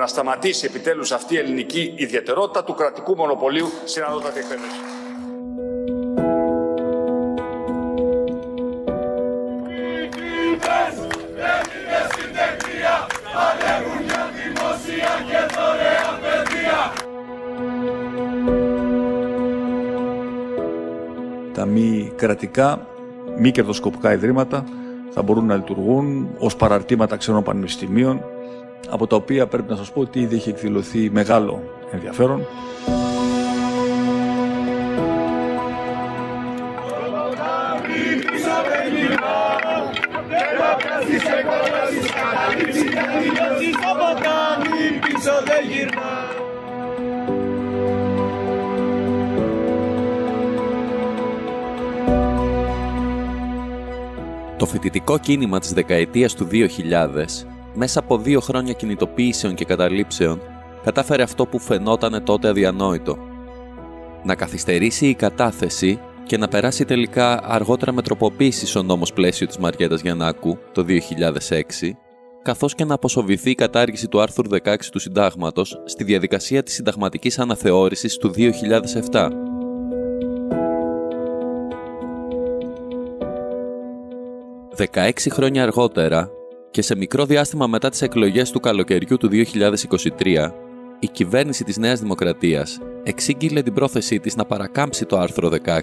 να σταματήσει επιτέλους αυτή η ελληνική ιδιαιτερότητα του κρατικού μονοπωλίου στην ανώτατη εκπαίδευση. Τα μη κρατικά, μη κερδοσκοπικά ιδρύματα θα μπορούν να λειτουργούν ως παραρτήματα ξενών πανεπιστημίων από τα οποία πρέπει να σας πω ότι ήδη έχει εκδηλωθεί μεγάλο ενδιαφέρον. Το φοιτητικό κίνημα της δεκαετίας του 2000 μέσα από δύο χρόνια κινητοποιήσεων και καταλήψεων, κατάφερε αυτό που φαινόταν τότε αδιανόητο. Να καθυστερήσει η κατάθεση και να περάσει τελικά αργότερα με τροποποίησης στο νόμος πλαίσιο της Μαριέτας Γιαννάκου το 2006, καθώς και να αποσοβηθεί η κατάργηση του άρθρου 16 του Συντάγματος στη διαδικασία της συνταγματικής αναθεώρησης του 2007. Δεκαέξι χρόνια αργότερα, και σε μικρό διάστημα μετά τις εκλογές του καλοκαιριού του 2023, η κυβέρνηση της Νέας Δημοκρατίας εξήγηλε την πρόθεσή της να παρακάμψει το άρθρο 16,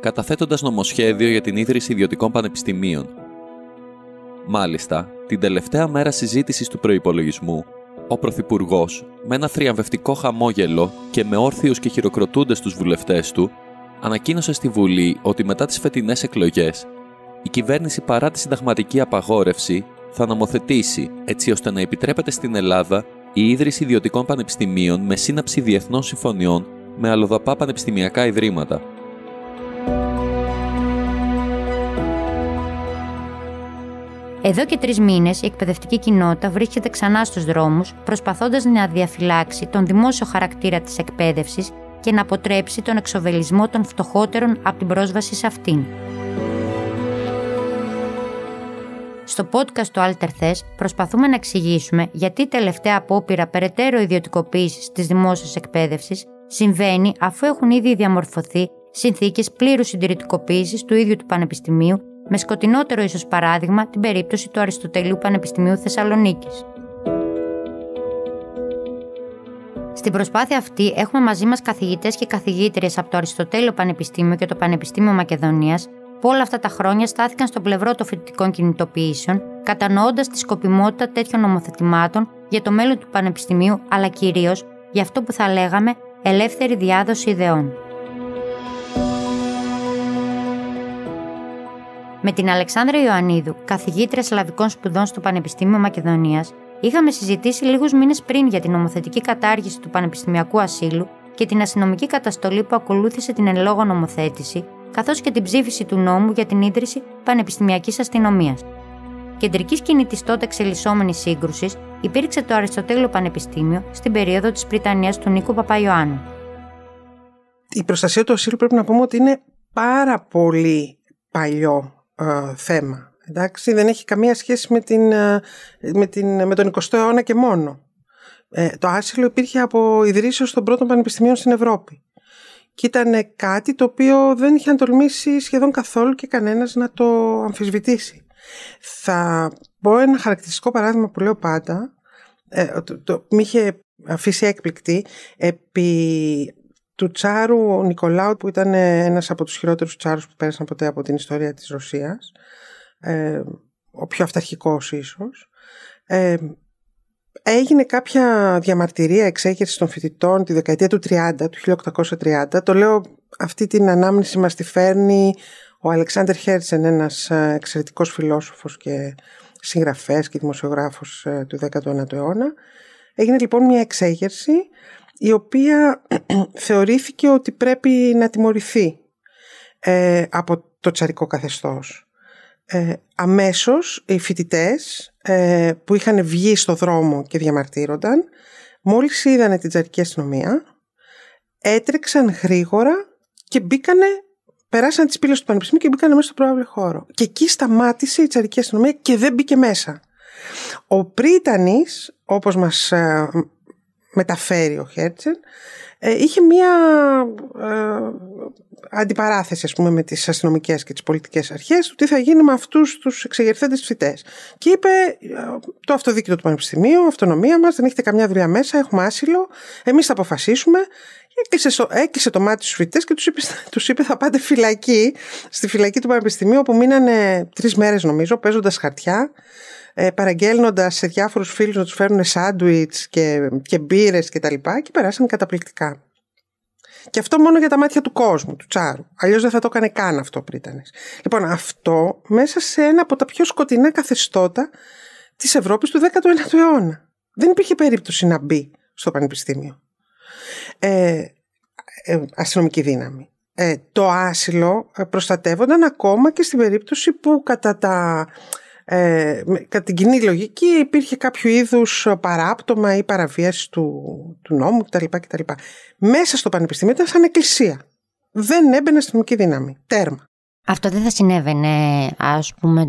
καταθέτοντας νομοσχέδιο για την ίδρυση ιδιωτικών πανεπιστημίων. Μάλιστα, την τελευταία μέρα συζήτησης του προϋπολογισμού, ο Πρωθυπουργός, με ένα θριαμβευτικό χαμόγελο και με όρθιους και χειροκροτούντες τους βουλευτές του, ανακοίνωσε στη Βουλή ότι μετά τις φετινές εκλογές, η κυβέρνηση παρά τη συνταγματική απαγόρευση θα νομοθετήσει έτσι ώστε να επιτρέπεται στην Ελλάδα η ίδρυση ιδιωτικών πανεπιστημίων με σύναψη διεθνών συμφωνιών με αλλοδαπά πανεπιστημιακά ιδρύματα. Εδώ και τρεις μήνες, η εκπαιδευτική κοινότητα βρίσκεται ξανά στους δρόμους, προσπαθώντας να διαφυλάξει τον δημόσιο χαρακτήρα της εκπαίδευσης και να αποτρέψει τον εξοβελισμό των φτωχότερων από την πρόσβαση σε αυτήν. Στο podcast του Alter Thess προσπαθούμε να εξηγήσουμε γιατί η τελευταία απόπειρα περαιτέρω ιδιωτικοποίησης της δημόσιας εκπαίδευσης συμβαίνει αφού έχουν ήδη διαμορφωθεί συνθήκες πλήρους συντηρητικοποίησης του ίδιου του Πανεπιστημίου, με σκοτεινότερο ίσως παράδειγμα την περίπτωση του Αριστοτελείου Πανεπιστημίου Θεσσαλονίκης. Στην προσπάθεια αυτή έχουμε μαζί μας καθηγητές και καθηγήτριες από το Αριστοτέλειο Πανεπιστήμιο και το Πανεπιστήμιο Μακεδονίας, που όλα αυτά τα χρόνια στάθηκαν στο πλευρό των φοιτητικών κινητοποιήσεων, κατανοώντας τη σκοπιμότητα τέτοιων νομοθετημάτων για το μέλλον του Πανεπιστημίου, αλλά κυρίως για αυτό που θα λέγαμε ελεύθερη διάδοση ιδεών. Με την Αλεξάνδρα Ιωαννίδου, καθηγήτρια Σλαβικών Σπουδών στο Πανεπιστήμιο Μακεδονίας, είχαμε συζητήσει λίγους μήνες πριν για την νομοθετική κατάργηση του Πανεπιστημιακού Ασύλου και την αστυνομική καταστολή που ακολούθησε την εν λόγω νομοθέτηση, καθώς και την ψήφιση του νόμου για την ίδρυση πανεπιστημιακής αστυνομίας. Κεντρική σκηνή τότε εξελισσόμενης σύγκρουσης υπήρξε το Αριστοτέλειο Πανεπιστήμιο στην περίοδο της Πριτανίας του Νίκου Παπαϊωάννου. Η προστασία του ασύλου πρέπει να πούμε ότι είναι πάρα πολύ παλιό ε, θέμα. Εντάξει, δεν έχει καμία σχέση με, την, ε, με, την, με τον 20ο αιώνα και μόνο. Ε, το άσυλο υπήρχε από ιδρύσεως των πρώτων πανεπιστημίων στην Ευρώπη και ήταν κάτι το οποίο δεν είχε τολμήσει σχεδόν καθόλου και κανένας να το αμφισβητήσει. Θα πω ένα χαρακτηριστικό παράδειγμα που λέω πάντα, ε, το, το, με είχε αφήσει έκπληκτη, επί του τσάρου Νικολάου που ήταν ένας από τους χειρότερους τσάρους που πέρασαν ποτέ από την ιστορία της Ρωσίας, ε, ο πιο αυταρχικός ίσως, ε, Έγινε κάποια διαμαρτυρία εξέγερσης των φοιτητών τη δεκαετία του 30, του 1830. Το λέω, αυτή την ανάμνηση μας τη φέρνει ο Αλεξάνδρ Χέρτσεν, ένας ε, εξαιρετικός φιλόσοφος και συγγραφέας και δημοσιογράφος ε, του 19ου αιώνα. Έγινε λοιπόν μια εξέγερση η οποία θεωρήθηκε ότι πρέπει να τιμωρηθεί ε, από το τσαρικό καθεστώς. Ε, αμέσως οι φοιτητές ε, που είχαν βγει στο δρόμο και διαμαρτύρονταν, μόλις είδανε την τσαρική αστυνομία, έτρεξαν γρήγορα και μπήκανε, περάσαν τις πύλες του Πανεπιστημίου και μπήκανε μέσα στο προάβλιο χώρο. Και εκεί σταμάτησε η τσαρική αστυνομία και δεν μπήκε μέσα. Ο Πρίτανης, όπως μας ε, μεταφέρει ο Χέρτσελ, ε, είχε μία ε, αντιπαράθεση ας πούμε με τις αστυνομικές και τις πολιτικές αρχές του τι θα γίνει με αυτούς τους εξεγερθέντες φοιτές. Και είπε ε, το αυτοδίκητο του Πανεπιστημίου, αυτονομία μας, δεν έχετε καμιά δουλειά μέσα, έχουμε άσυλο, εμείς θα αποφασίσουμε. Έκλεισε, έκλεισε το μάτι στους φοιτητές και τους είπε, τους είπε θα πάτε φυλακή, στη φυλακή του Πανεπιστημίου που μείνανε τρεις μέρες νομίζω παίζοντας χαρτιά παραγγέλνοντα ε, παραγγέλνοντας σε διάφορους φίλους να τους φέρουν σάντουιτς και, και μπύρες και τα λοιπά και περάσαν καταπληκτικά. Και αυτό μόνο για τα μάτια του κόσμου, του τσάρου. Αλλιώς δεν θα το έκανε καν αυτό ο Πρίτανη. Λοιπόν, αυτό μέσα σε ένα από τα πιο σκοτεινά καθεστώτα της Ευρώπης του 19ου αιώνα. Δεν υπήρχε περίπτωση να μπει στο πανεπιστήμιο. Ε, ε αστυνομική δύναμη. Ε, το άσυλο ε, προστατεύονταν ακόμα και στην περίπτωση που κατά τα ε, κατά την κοινή λογική υπήρχε κάποιο είδους παράπτωμα ή παραβίαση του, του νόμου κτλ, κτλ. Μέσα στο πανεπιστήμιο ήταν σαν εκκλησία. Δεν έμπαινε νομική δύναμη. Τέρμα. Αυτό δεν θα συνέβαινε, ας πούμε,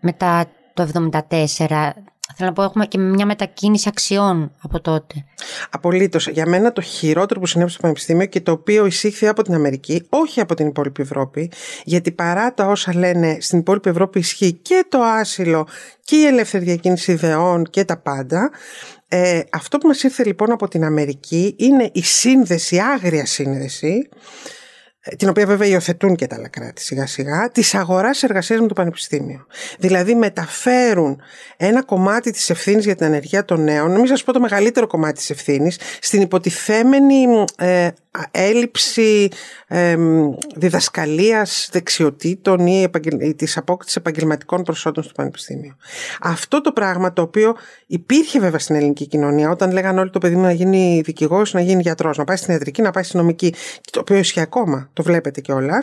μετά το 1974 Θέλω να πω, έχουμε και μια μετακίνηση αξιών από τότε. Απολύτως. Για μένα το χειρότερο που συνέβη στο Πανεπιστήμιο και το οποίο εισήχθη από την Αμερική, όχι από την υπόλοιπη Ευρώπη, γιατί παρά τα όσα λένε στην υπόλοιπη Ευρώπη ισχύει και το άσυλο και η ελεύθερη διακίνηση ιδεών και τα πάντα. Ε, αυτό που μας ήρθε λοιπόν από την Αμερική είναι η σύνδεση, η άγρια σύνδεση την οποία βέβαια υιοθετούν και τα άλλα κράτη σιγά σιγά, της αγοράς εργασίας με το πανεπιστήμιο. Δηλαδή μεταφέρουν ένα κομμάτι της ευθύνης για την ανεργία των νέων, μην σας πω το μεγαλύτερο κομμάτι της ευθύνης στην υποτιθέμενη ε, έλλειψη ε, διδασκαλίας δεξιοτήτων ή της επαγγελματικών προσόντων στο πανεπιστήμιο. Αυτό το πράγμα το οποίο υπήρχε βέβαια στην ελληνική κοινωνία όταν λέγανε όλοι το παιδί μου να γίνει δικηγόρος, να γίνει γιατρός, να πάει στην ιατρική, να πάει στην νομική, το οποίο ισχύει ακόμα το βλέπετε κιόλας.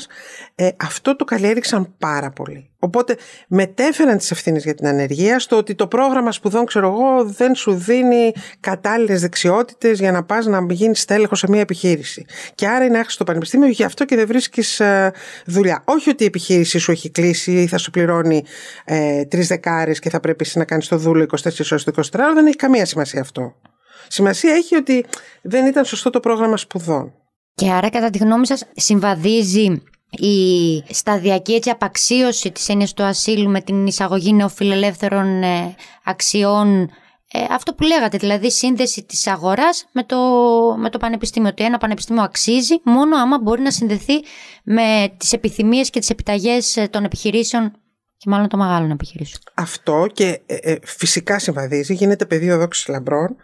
Ε, αυτό το καλλιέριξαν πάρα πολύ. Οπότε μετέφεραν τις ευθύνες για την ανεργία στο ότι το πρόγραμμα σπουδών, ξέρω εγώ, δεν σου δίνει κατάλληλες δεξιότητες για να πας να γίνεις τέλεχο σε μια επιχείρηση. Και άρα είναι άχρηστο το πανεπιστήμιο, γι' αυτό και δεν βρίσκεις ε, δουλειά. Όχι ότι η επιχείρηση σου έχει κλείσει ή θα σου πληρώνει ε, τρεις δεκάρες και θα πρέπει να κάνεις το δούλο 24 ώρες το 24 δεν έχει καμία σημασία αυτό. Σημασία έχει ότι δεν ήταν σωστό το πρόγραμμα σπουδών. Και άρα κατά τη γνώμη σας συμβαδίζει η σταδιακή έτσι απαξίωση της έννοιας του ασύλου με την εισαγωγή νεοφιλελεύθερων ε, αξιών ε, αυτό που λέγατε, δηλαδή σύνδεση της αγοράς με το, με το πανεπιστήμιο. Ότι ένα πανεπιστήμιο αξίζει μόνο άμα μπορεί να συνδεθεί με τις επιθυμίες και τις επιταγές ε, των επιχειρήσεων και μάλλον μεγάλο να επιχειρήσεων. Αυτό και ε, ε, φυσικά συμβαδίζει, γίνεται πεδίο δόξης λαμπρών.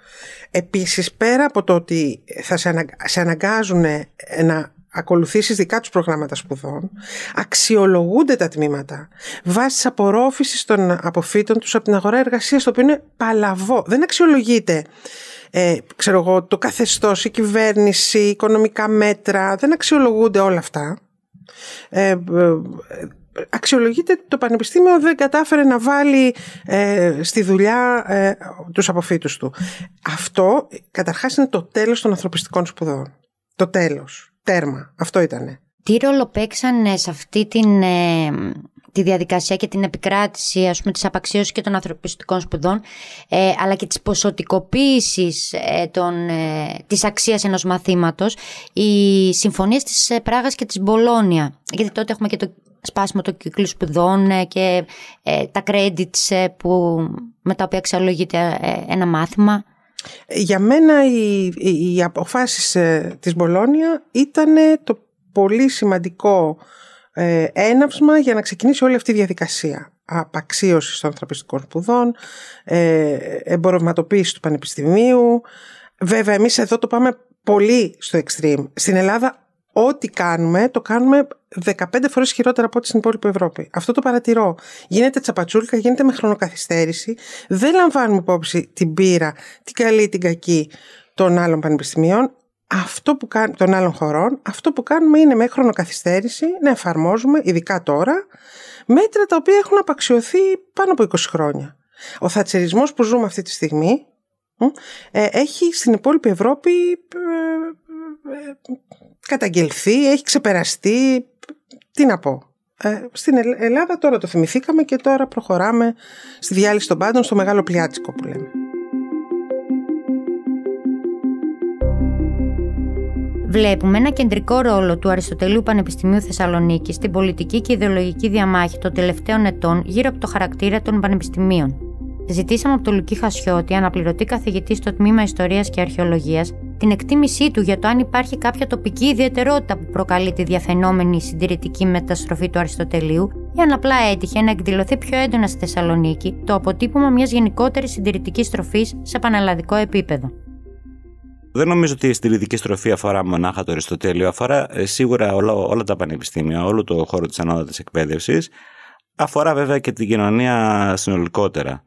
Επίσης, πέρα από το ότι θα σε, αναγκάζουν ε, να ακολουθήσεις δικά τους προγράμματα σπουδών, αξιολογούνται τα τμήματα βάσει απορρόφησης των αποφύτων τους από την αγορά εργασίας, το οποίο είναι παλαβό. Δεν αξιολογείται ε, ξέρω εγώ, το καθεστώς, η κυβέρνηση, οικονομικά μέτρα, δεν αξιολογούνται όλα αυτά. Ε, αξιολογείται το Πανεπιστήμιο δεν κατάφερε να βάλει ε, στη δουλειά ε, τους αποφύτους του. Αυτό καταρχάς είναι το τέλος των ανθρωπιστικών σπουδών. Το τέλος. Τέρμα. Αυτό ήτανε. Τι ρόλο παίξαν σε αυτή την, ε, τη διαδικασία και την επικράτηση ας πούμε, της απαξίωσης και των ανθρωπιστικών σπουδών ε, αλλά και της ποσοτικοποίησης ε, ε, της ενός μαθήματος οι συμφωνίες της Πράγας και της Μπολόνια γιατί τότε έχουμε και το σπάσιμο το κύκλου σπουδών ε, και ε, τα credits ε, που, με τα οποία αξιολογείται ένα μάθημα. Για μένα οι, οι αποφάσεις της Μπολόνια ήταν το πολύ σημαντικό έναυσμα για να ξεκινήσει όλη αυτή η διαδικασία απαξίωσης των ανθρωπιστικών σπουδών, ε, εμπορευματοποίησης του πανεπιστημίου. Βέβαια, εμείς εδώ το πάμε πολύ στο extreme. Στην Ελλάδα ό,τι κάνουμε, το κάνουμε 15 φορές χειρότερα από ό,τι στην υπόλοιπη Ευρώπη. Αυτό το παρατηρώ. Γίνεται τσαπατσούλικα, γίνεται με χρονοκαθυστέρηση. Δεν λαμβάνουμε υπόψη την πείρα, την καλή ή την κακή των άλλων πανεπιστημίων. Αυτό που κάν... των άλλων χωρών, αυτό που κάνουμε είναι με χρονοκαθυστέρηση να εφαρμόζουμε, ειδικά τώρα, μέτρα τα οποία έχουν απαξιωθεί πάνω από 20 χρόνια. Ο θατσερισμός που ζούμε αυτή τη στιγμή ε, έχει στην υπόλοιπη Ευρώπη ε, ε, καταγγελθεί, έχει ξεπεραστεί. Τι να πω. Ε, στην ε, Ελλάδα τώρα το θυμηθήκαμε και τώρα προχωράμε στη διάλυση των πάντων στο Μεγάλο Πλιάτσικο που λέμε. Βλέπουμε ένα κεντρικό ρόλο του Αριστοτελείου Πανεπιστημίου Θεσσαλονίκης στην πολιτική και ιδεολογική διαμάχη των τελευταίων ετών γύρω από το χαρακτήρα των πανεπιστημίων. Ζητήσαμε από τον Λουκί Χασιώτη, αναπληρωτή καθηγητή στο τμήμα Ιστορίας και Αρχαιολογίας, την εκτίμησή του για το αν υπάρχει κάποια τοπική ιδιαιτερότητα που προκαλεί τη διαφαινόμενη συντηρητική μεταστροφή του Αριστοτελείου, ή αν απλά έτυχε να εκδηλωθεί πιο έντονα στη Θεσσαλονίκη το αποτύπωμα μιας γενικότερης συντηρητικής στροφή σε πανελλαδικό επίπεδο. Δεν νομίζω ότι η στυλιτική στροφή αφορά μονάχα το Αριστοτέλειο, αφορά ε, σίγουρα όλα, όλα τα συντηρητικη στροφη όλο το χώρο της ανώτατης εκπαίδευσης. αφορά βέβαια και την κοινωνία συνολικότερα.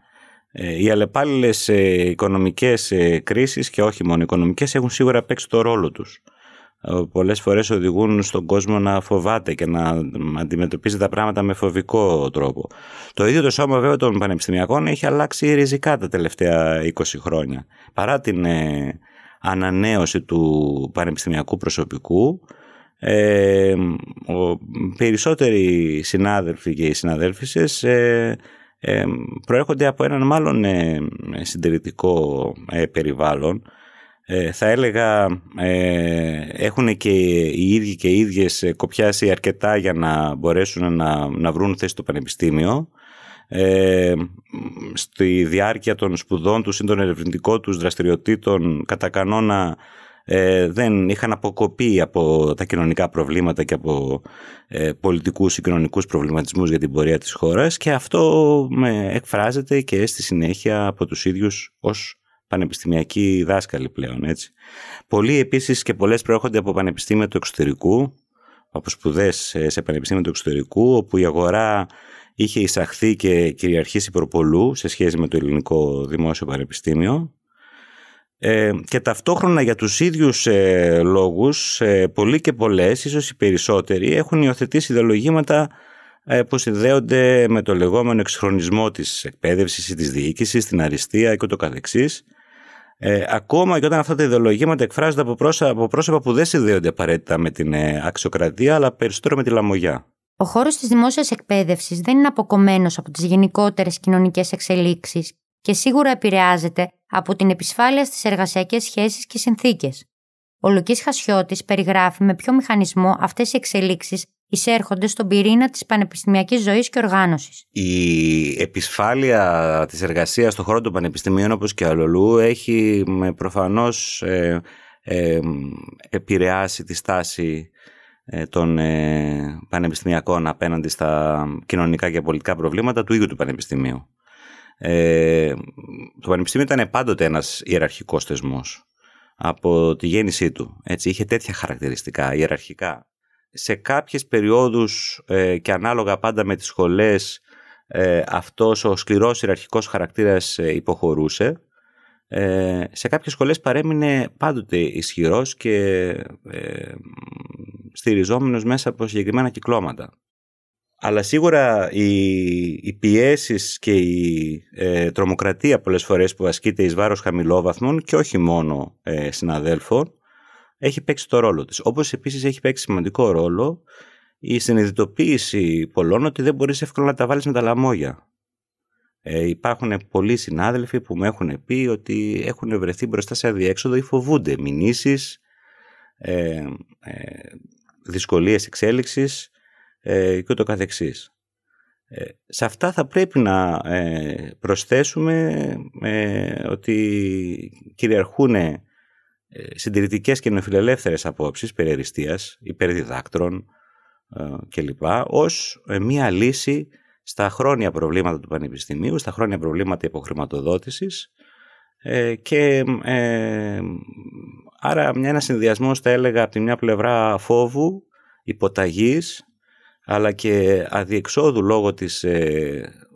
Ε, οι αλλεπάλληλες ε, οικονομικές ε, κρίσεις και όχι μόνο οικονομικές έχουν σίγουρα παίξει το ρόλο τους. Πολλές φορές οδηγούν στον κόσμο να φοβάται και να αντιμετωπίζει τα πράγματα με φοβικό τρόπο. Το ίδιο το σώμα βέβαια των πανεπιστημιακών έχει αλλάξει ριζικά τα τελευταία 20 χρόνια. Παρά την ανανέωση του πανεπιστημιακού προσωπικού, ε, περισσότεροι συνάδελφοι και οι συναδέλφισες ε, προέρχονται από έναν μάλλον συντηρητικό ε, περιβάλλον. Ε, θα έλεγα ε, έχουν και οι ίδιοι και οι ίδιες κοπιάσει αρκετά για να μπορέσουν να, να βρουν θέση στο πανεπιστήμιο. στη διάρκεια των σπουδών τους ή των ερευνητικών τους δραστηριοτήτων κατά κανόνα ε, δεν είχαν αποκοπεί από τα κοινωνικά προβλήματα και από ε, πολιτικούς ή κοινωνικούς προβληματισμούς για την πορεία της χώρας και αυτό με εκφράζεται και στη συνέχεια από τους ίδιους ως πανεπιστημιακοί δάσκαλοι πλέον. Έτσι. Πολλοί επίσης και πολλές προέρχονται από πανεπιστήμια του εξωτερικού, από σπουδές ε, σε πανεπιστήμια του εξωτερικού, όπου η αγορά είχε εισαχθεί και κυριαρχήσει προπολού σε σχέση με το ελληνικό δημόσιο πανεπιστήμιο ε, και ταυτόχρονα για τους ίδιους ε, λόγους, ε, πολλοί και πολλές, ίσως οι περισσότεροι, έχουν υιοθετήσει ιδεολογήματα ε, που συνδέονται με το λεγόμενο εξχρονισμό της εκπαίδευσης ή της διοίκησης, την αριστεία και το καθεξής. Ε, ακόμα και όταν αυτά τα ιδεολογήματα εκφράζονται από πρόσωπα, από πρόσωπα που δεν συνδέονται απαραίτητα με την ε, αξιοκρατία, αλλά περισσότερο με τη λαμογιά. Ο χώρος της δημόσιας εκπαίδευσης δεν είναι αποκομμένος από τις γενικότερες κοινωνικές εξελίξεις και σίγουρα επηρεάζεται από την επισφάλεια στις εργασιακές σχέσεις και συνθήκες. Ο Λουκής Χασιώτης περιγράφει με ποιο μηχανισμό αυτές οι εξελίξεις εισέρχονται στον πυρήνα της πανεπιστημιακής ζωής και οργάνωσης. Η επισφάλεια της εργασίας στον χώρο των πανεπιστημίων, όπως και αλλού, έχει προφανώς ε, ε, επηρεάσει τη στάση ε, των ε, πανεπιστημιακών απέναντι στα κοινωνικά και πολιτικά προβλήματα του ίδιου του πανεπιστημίου. Ε, το Πανεπιστήμιο ήταν πάντοτε ένας ιεραρχικός θεσμός από τη γέννησή του. Έτσι, είχε τέτοια χαρακτηριστικά ιεραρχικά. Σε κάποιες περιόδους ε, και ανάλογα πάντα με τις σχολές ε, αυτός ο σκληρός ιεραρχικός χαρακτήρας ε, υποχωρούσε. σε κάποιες σχολές παρέμεινε πάντοτε ισχυρός και ε, στηριζόμενος μέσα από συγκεκριμένα κυκλώματα. Αλλά σίγουρα οι, οι και η ε, τρομοκρατία πολλές φορές που ασκείται εις βάρος χαμηλόβαθμων και όχι μόνο ε, συναδέλφων έχει παίξει το ρόλο της. Όπως επίσης έχει παίξει σημαντικό ρόλο η συνειδητοποίηση πολλών ότι δεν μπορείς εύκολα να τα βάλεις με τα λαμόγια. Ε, υπάρχουν πολλοί συνάδελφοι που με έχουν πει ότι έχουν βρεθεί μπροστά σε αδιέξοδο ή φοβούνται μηνύσεις, ε, ε, δυσκολίες ε, και ούτω καθεξής. Ε, σε αυτά θα πρέπει να ε, προσθέσουμε ε, ότι κυριαρχούν ε, συντηρητικές και νεοφιλελεύθερες απόψεις περί αριστείας, υπερδιδάκτρων κλπ. ως μία λύση στα χρόνια προβλήματα του Πανεπιστημίου, στα χρόνια προβλήματα υποχρηματοδότησης και άρα μια, ένα συνδυασμός θα έλεγα από τη μια πλευρά φόβου, υποταγής αλλά και αδιεξόδου λόγω της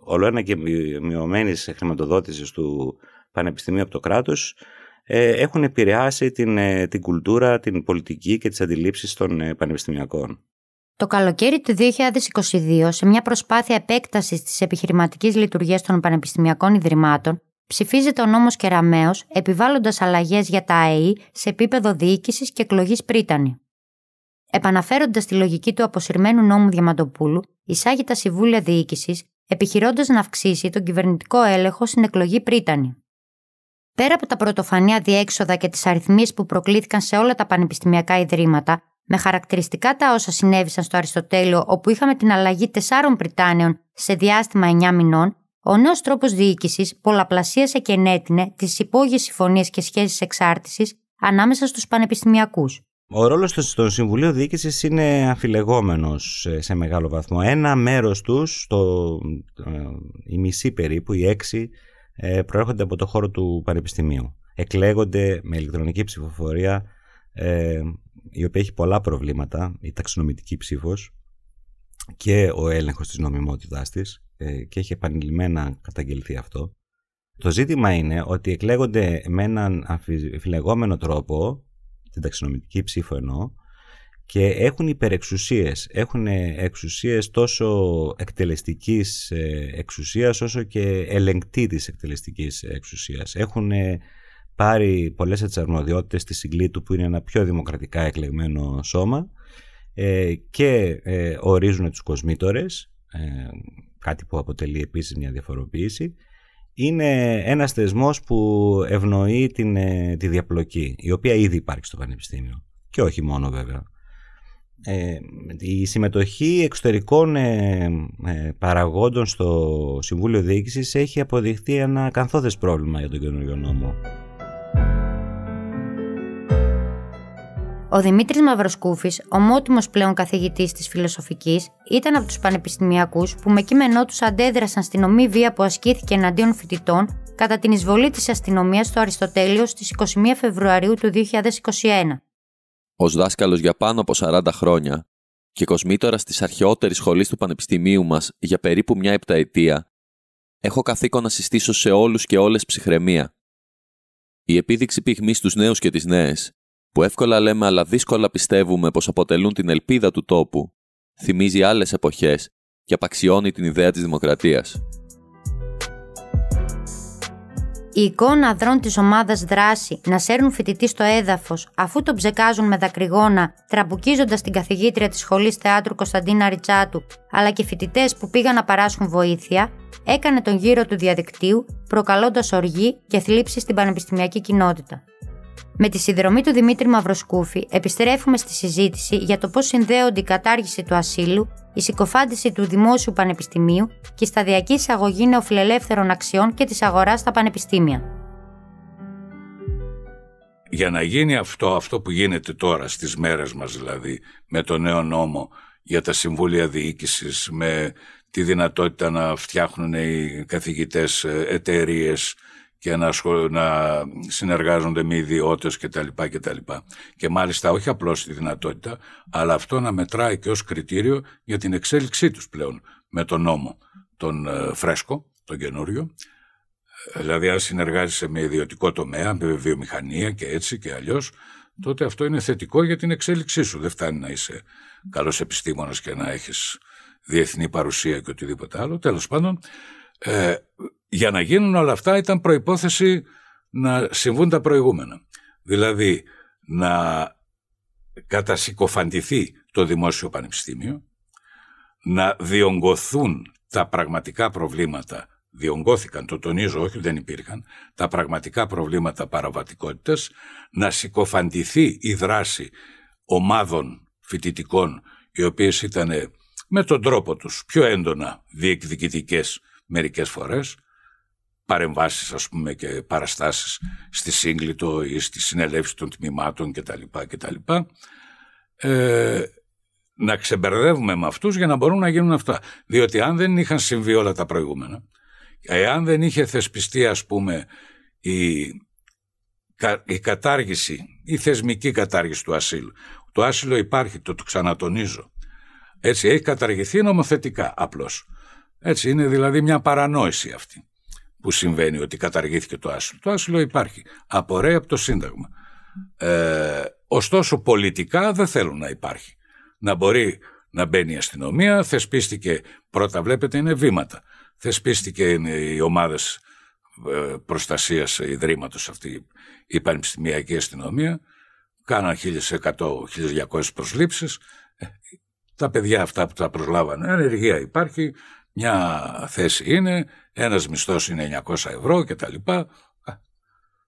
ολοένα ε, και μειωμένης χρηματοδότησης του Πανεπιστημίου από το κράτος ε, έχουν επηρεάσει την, ε, την κουλτούρα, την πολιτική και τις αντιλήψεις των ε, πανεπιστημιακών. Το καλοκαίρι του 2022, σε μια προσπάθεια επέκτασης της επιχειρηματικής λειτουργίας των πανεπιστημιακών ιδρυμάτων, ψηφίζεται ο νόμος Κεραμέως, επιβάλλοντας αλλαγές για τα ΑΕΗ σε επίπεδο διοίκησης και εκλογής πρίτανη. Επαναφέροντας τη λογική του αποσυρμένου νόμου Διαμαντοπούλου, εισάγει τα συμβούλια διοίκησης, επιχειρώντας να αυξήσει τον κυβερνητικό έλεγχο στην εκλογή Πρίτανη. Πέρα από τα πρωτοφανή αδιέξοδα και τις αριθμίες που προκλήθηκαν σε όλα τα πανεπιστημιακά ιδρύματα, με χαρακτηριστικά τα όσα συνέβησαν στο Αριστοτέλειο, όπου είχαμε την αλλαγή τεσσάρων Πριτάνεων σε διάστημα 9 μηνών, ο νέος τρόπος διοίκησης πολλαπλασίασε και ενέτεινε τις υπόγειες συμφωνίες και σχέσεις εξάρτησης ανάμεσα στους πανεπιστημιακούς. Ο ρόλος των Συμβουλίο Διοίκησης είναι αφιλεγόμενος ε, σε μεγάλο βαθμό. Ένα μέρος τους, το, η ε, μισή περίπου, οι έξι, ε, προέρχονται από το χώρο του Πανεπιστημίου. Εκλέγονται με ηλεκτρονική ψηφοφορία, η οποία έχει πολλά προβλήματα, η ταξινομητική ψήφος και ο έλεγχος της νομιμότητάς της και έχει επανειλημμένα καταγγελθεί αυτό. Το ζήτημα είναι ότι εκλέγονται με έναν αφιλεγόμενο τρόπο την ταξινομητική ψήφο εννοώ, και έχουν υπερεξουσίες. Έχουν ε, εξουσίες τόσο εκτελεστικής ε, εξουσίας όσο και ελεγκτή της εκτελεστικής εξουσίας. Έχουν ε, πάρει πολλές αρμοδιότητες στη αρμοδιότητες του, που είναι ένα πιο δημοκρατικά εκλεγμένο σώμα και ορίζουν τους κοσμήτορες, κάτι που αποτελεί επίσης μια διαφοροποίηση είναι ένας θεσμός που ευνοεί την, ε, τη διαπλοκή, η οποία ήδη υπάρχει στο Πανεπιστήμιο. Και όχι μόνο βέβαια. Ε, η συμμετοχή εξωτερικών ε, ε, παραγόντων στο Συμβούλιο Διοίκησης έχει αποδειχθεί ένα καθόδες πρόβλημα για τον καινούριο νόμο. Ο Δημήτρης Μαυροσκούφης, ομότιμος πλέον καθηγητής της φιλοσοφικής, ήταν από τους πανεπιστημιακούς που με κείμενό τους αντέδρασαν στην ομή βία που ασκήθηκε εναντίον φοιτητών κατά την εισβολή της αστυνομίας στο Αριστοτέλειο στις 21 Φεβρουαρίου του 2021. Ως δάσκαλος για πάνω από 40 χρόνια και κοσμήτορας της αρχαιότερης σχολής του Πανεπιστημίου μας για περίπου μια επταετία, έχω καθήκον να συστήσω σε όλους και όλες ψυχραιμία. Η επίδειξη πυγμής στους νέους και τις νέες που εύκολα λέμε αλλά δύσκολα πιστεύουμε πως αποτελούν την ελπίδα του τόπου, θυμίζει άλλες εποχές και απαξιώνει την ιδέα της δημοκρατίας. Η εικόνα αδρών της ομάδας δράση να σέρνουν φοιτητή στο έδαφος, αφού τον ψεκάζουν με δακρυγόνα, τραμπουκίζοντας την καθηγήτρια της Σχολής Θεάτρου Κωνσταντίνα Ριτσάτου, αλλά και φοιτητές που πήγαν να παράσχουν βοήθεια, έκανε τον γύρο του διαδικτύου, προκαλώντας οργή και θλίψη στην πανεπιστημιακή κοινότητα. Με τη συνδρομή του Δημήτρη Μαυροσκούφη, επιστρέφουμε στη συζήτηση για το πώς συνδέονται η κατάργηση του ασύλου, η συκοφάντηση του Δημόσιου Πανεπιστημίου και η σταδιακή εισαγωγή νεοφιλελεύθερων αξιών και της αγοράς στα πανεπιστήμια. Για να γίνει αυτό, αυτό που γίνεται τώρα στις μέρες μας δηλαδή, με το νέο νόμο για τα συμβούλια διοίκησης, με τη δυνατότητα να φτιάχνουν οι καθηγητές ε, εταιρείες και να, συνεργάζονται με ιδιώτες κτλ. και, Και μάλιστα όχι απλώς τη δυνατότητα, αλλά αυτό να μετράει και ως κριτήριο για την εξέλιξή τους πλέον με τον νόμο, τον ε, φρέσκο, τον καινούριο. Ε, δηλαδή, αν συνεργάζεσαι με ιδιωτικό τομέα, με βιομηχανία και έτσι και αλλιώς, τότε αυτό είναι θετικό για την εξέλιξή σου. Δεν φτάνει να είσαι καλός επιστήμονας και να έχεις διεθνή παρουσία και οτιδήποτε άλλο. Τέλος πάντων, ε, για να γίνουν όλα αυτά ήταν προϋπόθεση να συμβούν τα προηγούμενα. Δηλαδή να κατασυκοφαντηθεί το Δημόσιο Πανεπιστήμιο, να διονγκωθούν τα πραγματικά προβλήματα, διονγκώθηκαν, το τονίζω, όχι δεν υπήρχαν, τα πραγματικά προβλήματα παραβατικότητας, να συκοφαντηθεί η δράση ομάδων φοιτητικών, οι οποίες ήταν με τον τρόπο τους πιο έντονα διεκδικητικές μερικές φορές, παρεμβάσεις ας πούμε και παραστάσεις στη σύγκλιτο ή στη συνελεύση των τμήματων κτλ. κτλ. Ε, να ξεμπερδεύουμε με αυτούς για να μπορούν να γίνουν αυτά. Διότι αν δεν είχαν συμβεί όλα τα προηγούμενα, εάν δεν είχε θεσπιστεί ας πούμε η, η κατάργηση, η θεσμική κατάργηση του ασύλου, το άσυλο υπάρχει, το, το ξανατονίζω, έτσι έχει καταργηθεί νομοθετικά απλώς. Έτσι είναι δηλαδή μια παρανόηση αυτή που συμβαίνει ότι καταργήθηκε το άσυλο. Το άσυλο υπάρχει. Απορρέει από το Σύνταγμα. Ε, ωστόσο πολιτικά δεν θέλουν να υπάρχει. Να μπορεί να μπαίνει η αστυνομία, θεσπίστηκε, πρώτα βλέπετε είναι βήματα, θεσπίστηκε είναι οι ομάδες ε, προστασίας ιδρύματος αυτή η πανεπιστημιακή αστυνομία, κάναν 1.100-1.200 προσλήψεις, ε, τα παιδιά αυτά που τα προσλάβανε, ανεργία υπάρχει, μια θέση είναι, ένας μισθός είναι 900 ευρώ και τα λοιπά.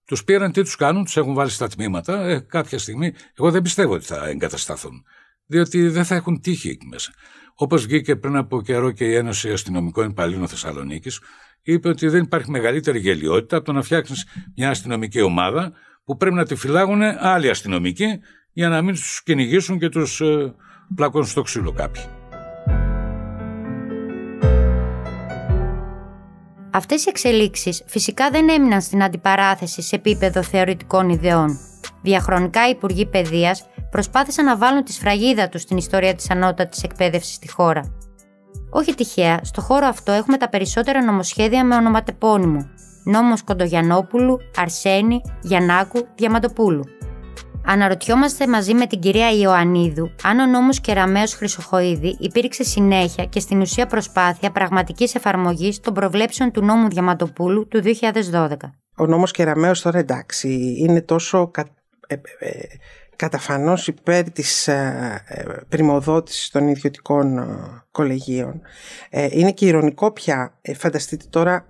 Τους πήραν, τι τους κάνουν, τους έχουν βάλει στα τμήματα. Ε, κάποια στιγμή, εγώ δεν πιστεύω ότι θα εγκατασταθούν, διότι δεν θα έχουν τύχη εκεί μέσα. Όπως βγήκε πριν από καιρό και η Ένωση Αστυνομικών Υπαλλήλων Θεσσαλονίκης, είπε ότι δεν υπάρχει μεγαλύτερη γελιότητα από το να φτιάξει μια αστυνομική ομάδα που πρέπει να τη φυλάγουν άλλοι αστυνομικοί για να μην τους κυνηγήσουν και τους ε, στο ξύλο κάποιοι. Αυτές οι εξελίξεις φυσικά δεν έμειναν στην αντιπαράθεση σε επίπεδο θεωρητικών ιδεών. Διαχρονικά οι Υπουργοί Παιδείας προσπάθησαν να βάλουν τη σφραγίδα τους στην ιστορία της ανώτατης εκπαίδευσης στη χώρα. Όχι τυχαία, στο χώρο αυτό έχουμε τα περισσότερα νομοσχέδια με ονοματεπώνυμο. Νόμος Κοντογιανόπουλου, Αρσένη, Γιαννάκου, Διαμαντοπούλου. Αναρωτιόμαστε μαζί με την κυρία Ιωαννίδου αν ο νόμος Κεραμέως Χρυσοχοίδη υπήρξε συνέχεια και στην ουσία προσπάθεια πραγματικής εφαρμογής των προβλέψεων του νόμου Διαματοπούλου του 2012. Ο νόμος Κεραμέως τώρα εντάξει είναι τόσο κα, ε, ε, ε, καταφανώς υπέρ της ε, των ιδιωτικών κολεγίων. Είναι και ηρωνικό πια, φανταστείτε τώρα,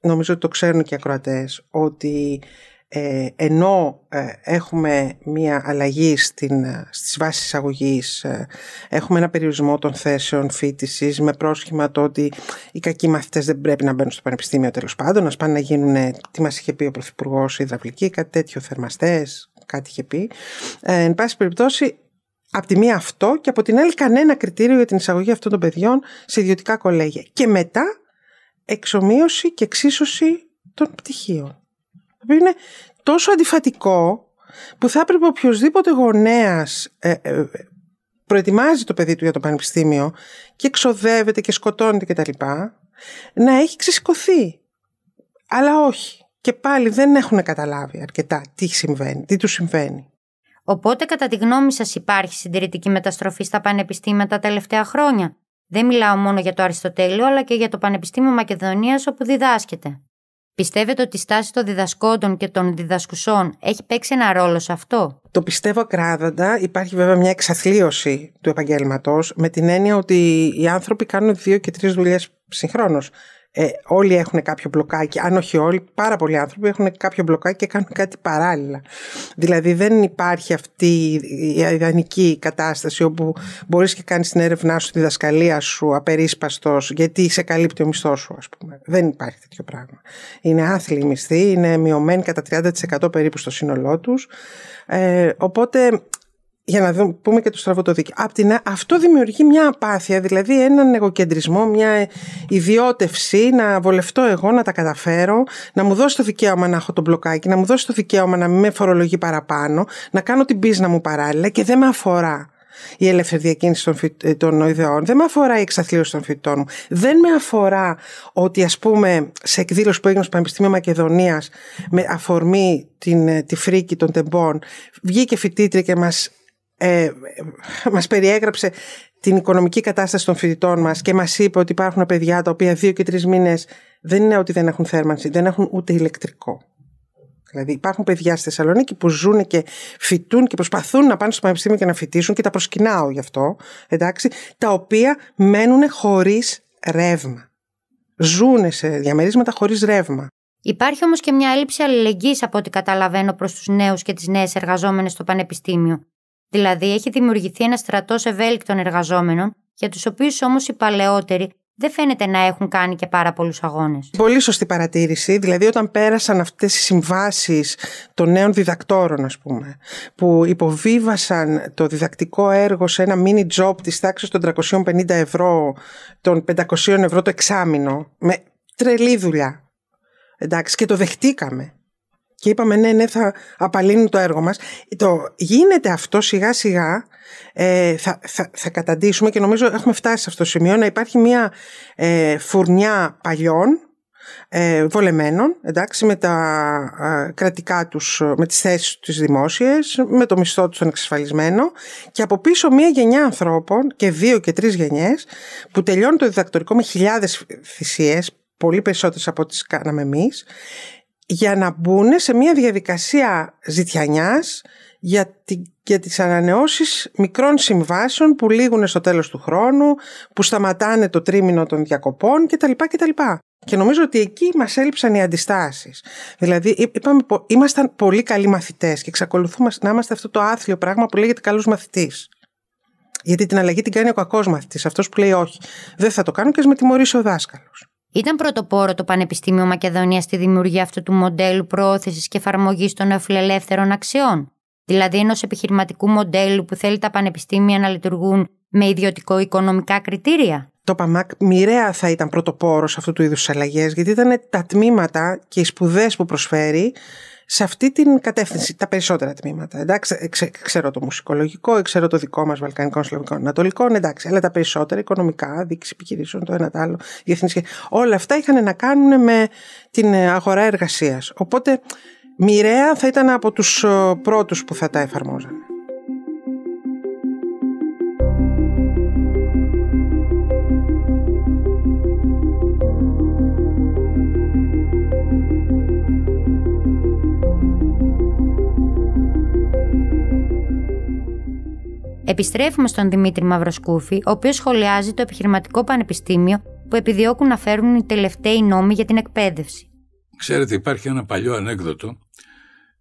νομίζω ότι το ξέρουν και οι ακροατές, ότι ε, ενώ ε, έχουμε μια αλλαγή στην, ε, στις βάσεις εισαγωγής, ε, έχουμε ένα περιορισμό των θέσεων φοιτηση με πρόσχημα το ότι οι κακοί μαθητές δεν πρέπει να μπαίνουν στο πανεπιστήμιο τέλος πάντων, να πάνε να γίνουν, ε, τι μας είχε πει ο Πρωθυπουργός, ιδραυλική, κάτι τέτοιο, θερμαστές, κάτι είχε πει. Ε, εν πάση περιπτώσει, από τη μία αυτό και από την άλλη κανένα κριτήριο για την εισαγωγή αυτών των παιδιών σε ιδιωτικά κολέγια. Και μετά εξομοίωση και εξίσωση των πτυχίων είναι τόσο αντιφατικό που θα έπρεπε οποιοδήποτε γονέας ε, ε, προετοιμάζει το παιδί του για το πανεπιστήμιο και ξοδεύεται και σκοτώνεται κτλ. να έχει ξεσηκωθεί. Αλλά όχι. Και πάλι δεν έχουν καταλάβει αρκετά τι συμβαίνει, τι τους συμβαίνει. Οπότε κατά τη γνώμη σας υπάρχει συντηρητική μεταστροφή στα πανεπιστήμια τα τελευταία χρόνια. Δεν μιλάω μόνο για το Αριστοτέλειο αλλά και για το Πανεπιστήμιο Μακεδονίας όπου διδάσκεται. Πιστεύετε ότι η στάση των διδασκόντων και των διδασκουσών έχει παίξει ένα ρόλο σε αυτό. Το πιστεύω ακράδαντα. Υπάρχει βέβαια μια εξαθλίωση του επαγγέλματος με την έννοια ότι οι άνθρωποι κάνουν δύο και τρεις δουλειές συγχρόνως ε, όλοι έχουν κάποιο μπλοκάκι, αν όχι όλοι, πάρα πολλοί άνθρωποι έχουν κάποιο μπλοκάκι και κάνουν κάτι παράλληλα. Δηλαδή δεν υπάρχει αυτή η ιδανική κατάσταση όπου μπορείς και κάνεις την έρευνά σου, τη δασκαλία σου, απερίσπαστος, γιατί σε καλύπτει ο μισθός σου ας πούμε. Δεν υπάρχει τέτοιο πράγμα. Είναι άθλοι μισθοί, είναι μειωμένοι κατά 30% περίπου στο σύνολό τους. Ε, οπότε για να δούμε, πούμε και το στραβό το δίκαιο. Απ' την, αυτό δημιουργεί μια απάθεια, δηλαδή έναν εγωκεντρισμό, μια ιδιώτευση να βολευτώ εγώ, να τα καταφέρω, να μου δώσει το δικαίωμα να έχω τον μπλοκάκι, να μου δώσει το δικαίωμα να μην με φορολογεί παραπάνω, να κάνω την πίσνα μου παράλληλα και δεν με αφορά η ελεύθερη διακίνηση των, φυ... ιδεών. Ε, δεν με αφορά η εξαθλίωση των φοιτών μου. Δεν με αφορά ότι, ας πούμε, σε εκδήλωση που έγινε στο Πανεπιστήμιο Μακεδονίας με αφορμή την, ε, τη φρίκη των τεμπών, βγήκε φοιτήτρια και μας ε, μας περιέγραψε την οικονομική κατάσταση των φοιτητών μας και μας είπε ότι υπάρχουν παιδιά τα οποία δύο και τρεις μήνες δεν είναι ότι δεν έχουν θέρμανση, δεν έχουν ούτε ηλεκτρικό. Δηλαδή υπάρχουν παιδιά στη Θεσσαλονίκη που ζουν και φοιτούν και προσπαθούν να πάνε στο πανεπιστήμιο και να φοιτήσουν και τα προσκυνάω γι' αυτό, εντάξει, τα οποία μένουν χωρίς ρεύμα. ζουν σε διαμερίσματα χωρίς ρεύμα. Υπάρχει όμως και μια έλλειψη αλληλεγγύης από ό,τι καταλαβαίνω προς τους νέους και τις νέες εργαζόμενες στο πανεπιστήμιο. Δηλαδή, έχει δημιουργηθεί ένα στρατός ευέλικτων εργαζόμενων, για τους οποίους όμως οι παλαιότεροι δεν φαίνεται να έχουν κάνει και πάρα πολλούς αγώνες. Πολύ σωστή παρατήρηση. Δηλαδή, όταν πέρασαν αυτές οι συμβάσεις των νέων διδακτόρων, ας πούμε, που υποβίβασαν το διδακτικό έργο σε ένα mini job της τάξης των 350 ευρώ, των 500 ευρώ το εξάμεινο, με τρελή δουλειά. Εντάξει, και το δεχτήκαμε και είπαμε ναι, ναι, θα απαλύνουν το έργο μας. Το γίνεται αυτό σιγά σιγά, ε, θα, θα, θα καταντήσουμε και νομίζω έχουμε φτάσει σε αυτό το σημείο να υπάρχει μια ε, φουρνιά παλιών, ε, βολεμένων, εντάξει, με τα κρατικά τους, με τις θέσεις τους δημόσιες, με το μισθό τους τον εξασφαλισμένο και από πίσω μία γενιά ανθρώπων και δύο και τρεις γενιές που τελειώνουν το διδακτορικό με χιλιάδες θυσίες, πολύ περισσότερες από ό,τι κάναμε εμείς για να μπουν σε μια διαδικασία ζητιανιάς για, τη, για τις ανανεώσεις μικρών συμβάσεων που λήγουν στο τέλος του χρόνου, που σταματάνε το τρίμηνο των διακοπών κτλ. κτλ. Και νομίζω ότι εκεί μας έλειψαν οι αντιστάσεις. Δηλαδή, είπαμε, ήμασταν πολύ καλοί μαθητές και εξακολουθούμε να είμαστε αυτό το άθλιο πράγμα που λέγεται καλούς μαθητής. Γιατί την αλλαγή την κάνει ο κακός μαθητής, αυτός που λέει όχι. Δεν θα το κάνω και ας με τιμωρήσει ο δάσκαλος. Ήταν πρωτοπόρο το Πανεπιστήμιο Μακεδονίας στη δημιουργία αυτού του μοντέλου προώθησης και εφαρμογής των νεοφιλελεύθερων αξιών, δηλαδή ενός επιχειρηματικού μοντέλου που θέλει τα πανεπιστήμια να λειτουργούν με ιδιωτικο-οικονομικά κριτήρια. Το ΠΑΜΑΚ μοιραία θα ήταν πρωτοπόρος αυτού του είδους αλλαγές, γιατί ήταν τα τμήματα και οι σπουδές που προσφέρει σε αυτή την κατεύθυνση τα περισσότερα τμήματα. Εντάξει, ξέρω το μουσικολογικό, ξέρω το δικό μας Βαλκανικών, Σλοβικών, Ανατολικών, εντάξει, αλλά τα περισσότερα οικονομικά, δίκηση επιχειρήσεων, το ένα το άλλο, διεθνή Όλα αυτά είχαν να κάνουν με την αγορά εργασίας. Οπότε μοιραία θα ήταν από τους πρώτους που θα τα εφαρμόζανε. Επιστρέφουμε στον Δημήτρη Μαυροσκούφη, ο οποίος σχολιάζει το επιχειρηματικό πανεπιστήμιο που επιδιώκουν να φέρουν οι τελευταίοι νόμοι για την εκπαίδευση. Ξέρετε, υπάρχει ένα παλιό ανέκδοτο.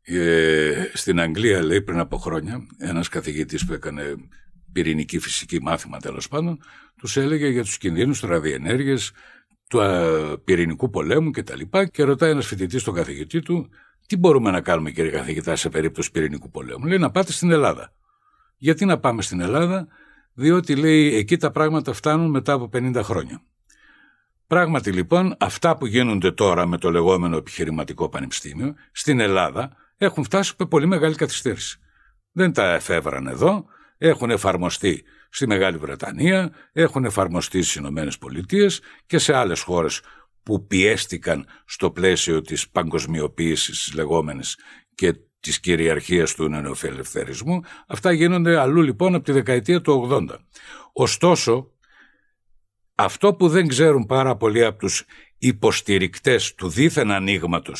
Ε, στην Αγγλία, λέει, πριν από χρόνια, ένας καθηγητής που έκανε πυρηνική φυσική μάθημα τέλος πάντων, τους έλεγε για τους κινδύνους τους ραδιενέργεια, του πυρηνικού πολέμου κτλ. Και, και ρωτάει ένας φοιτητής τον καθηγητή του, τι μπορούμε να κάνουμε, κύριε καθηγητά, σε περίπτωση πυρηνικού πολέμου. Λέει να πάτε στην Ελλάδα. Γιατί να πάμε στην Ελλάδα, διότι λέει εκεί τα πράγματα φτάνουν μετά από 50 χρόνια. Πράγματι λοιπόν, αυτά που γίνονται τώρα με το λεγόμενο επιχειρηματικό πανεπιστήμιο στην Ελλάδα έχουν φτάσει με πολύ μεγάλη καθυστέρηση. Δεν τα εφεύραν εδώ, έχουν εφαρμοστεί στη Μεγάλη Βρετανία, έχουν εφαρμοστεί στις Ηνωμένες Πολιτείες και σε άλλες χώρες που πιέστηκαν στο πλαίσιο της παγκοσμιοποίησης λεγόμενης και Της κυριαρχίας του νεοφιλελευθερισμού. Αυτά γίνονται αλλού λοιπόν από τη δεκαετία του 80. Ωστόσο, αυτό που δεν ξέρουν πάρα πολλοί από τους υποστηρικτές του δίθεν ανοίγματος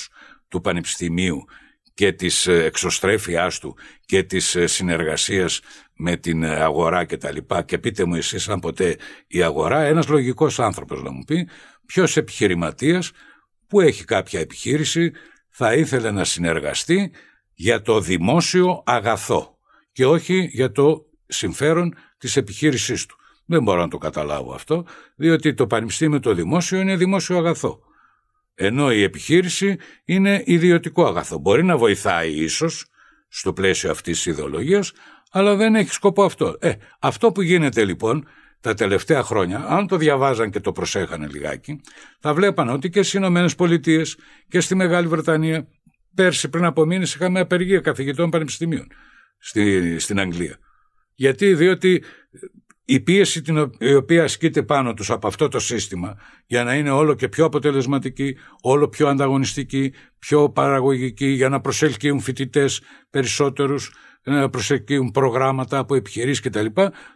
του Πανεπιστημίου και της ε, εξωστρέφειάς του και της ε, συνεργασίας με την ε, αγορά και τα λοιπά και πείτε μου εσείς αν ποτέ η αγορά, ένας λογικός άνθρωπος να μου πει ποιος επιχειρηματίας που έχει κάποια επιχείρηση θα ήθελε να συνεργαστεί για το δημόσιο αγαθό και όχι για το συμφέρον της επιχείρησής του. Δεν μπορώ να το καταλάβω αυτό, διότι το πανεπιστήμιο το δημόσιο είναι δημόσιο αγαθό. Ενώ η επιχείρηση είναι ιδιωτικό αγαθό. Μπορεί να βοηθάει ίσως στο πλαίσιο αυτής της ιδεολογίας, αλλά δεν έχει σκοπό αυτό. Ε, αυτό που γίνεται λοιπόν τα τελευταία χρόνια, αν το διαβάζαν και το προσέχανε λιγάκι, θα βλέπαν ότι και στις Ηνωμένες Πολιτείες και στη Μεγάλη Βρετανία Πέρσι, πριν από μήνες, είχαμε απεργία καθηγητών πανεπιστημίων στη, στην Αγγλία. Γιατί, διότι η πίεση την, η οποία ασκείται πάνω τους από αυτό το σύστημα για να είναι όλο και πιο αποτελεσματική, όλο πιο ανταγωνιστική, πιο παραγωγική, για να προσελκύουν φοιτητές περισσότερους, να ε, προσεκύουν προγράμματα από επιχειρήσεις κτλ.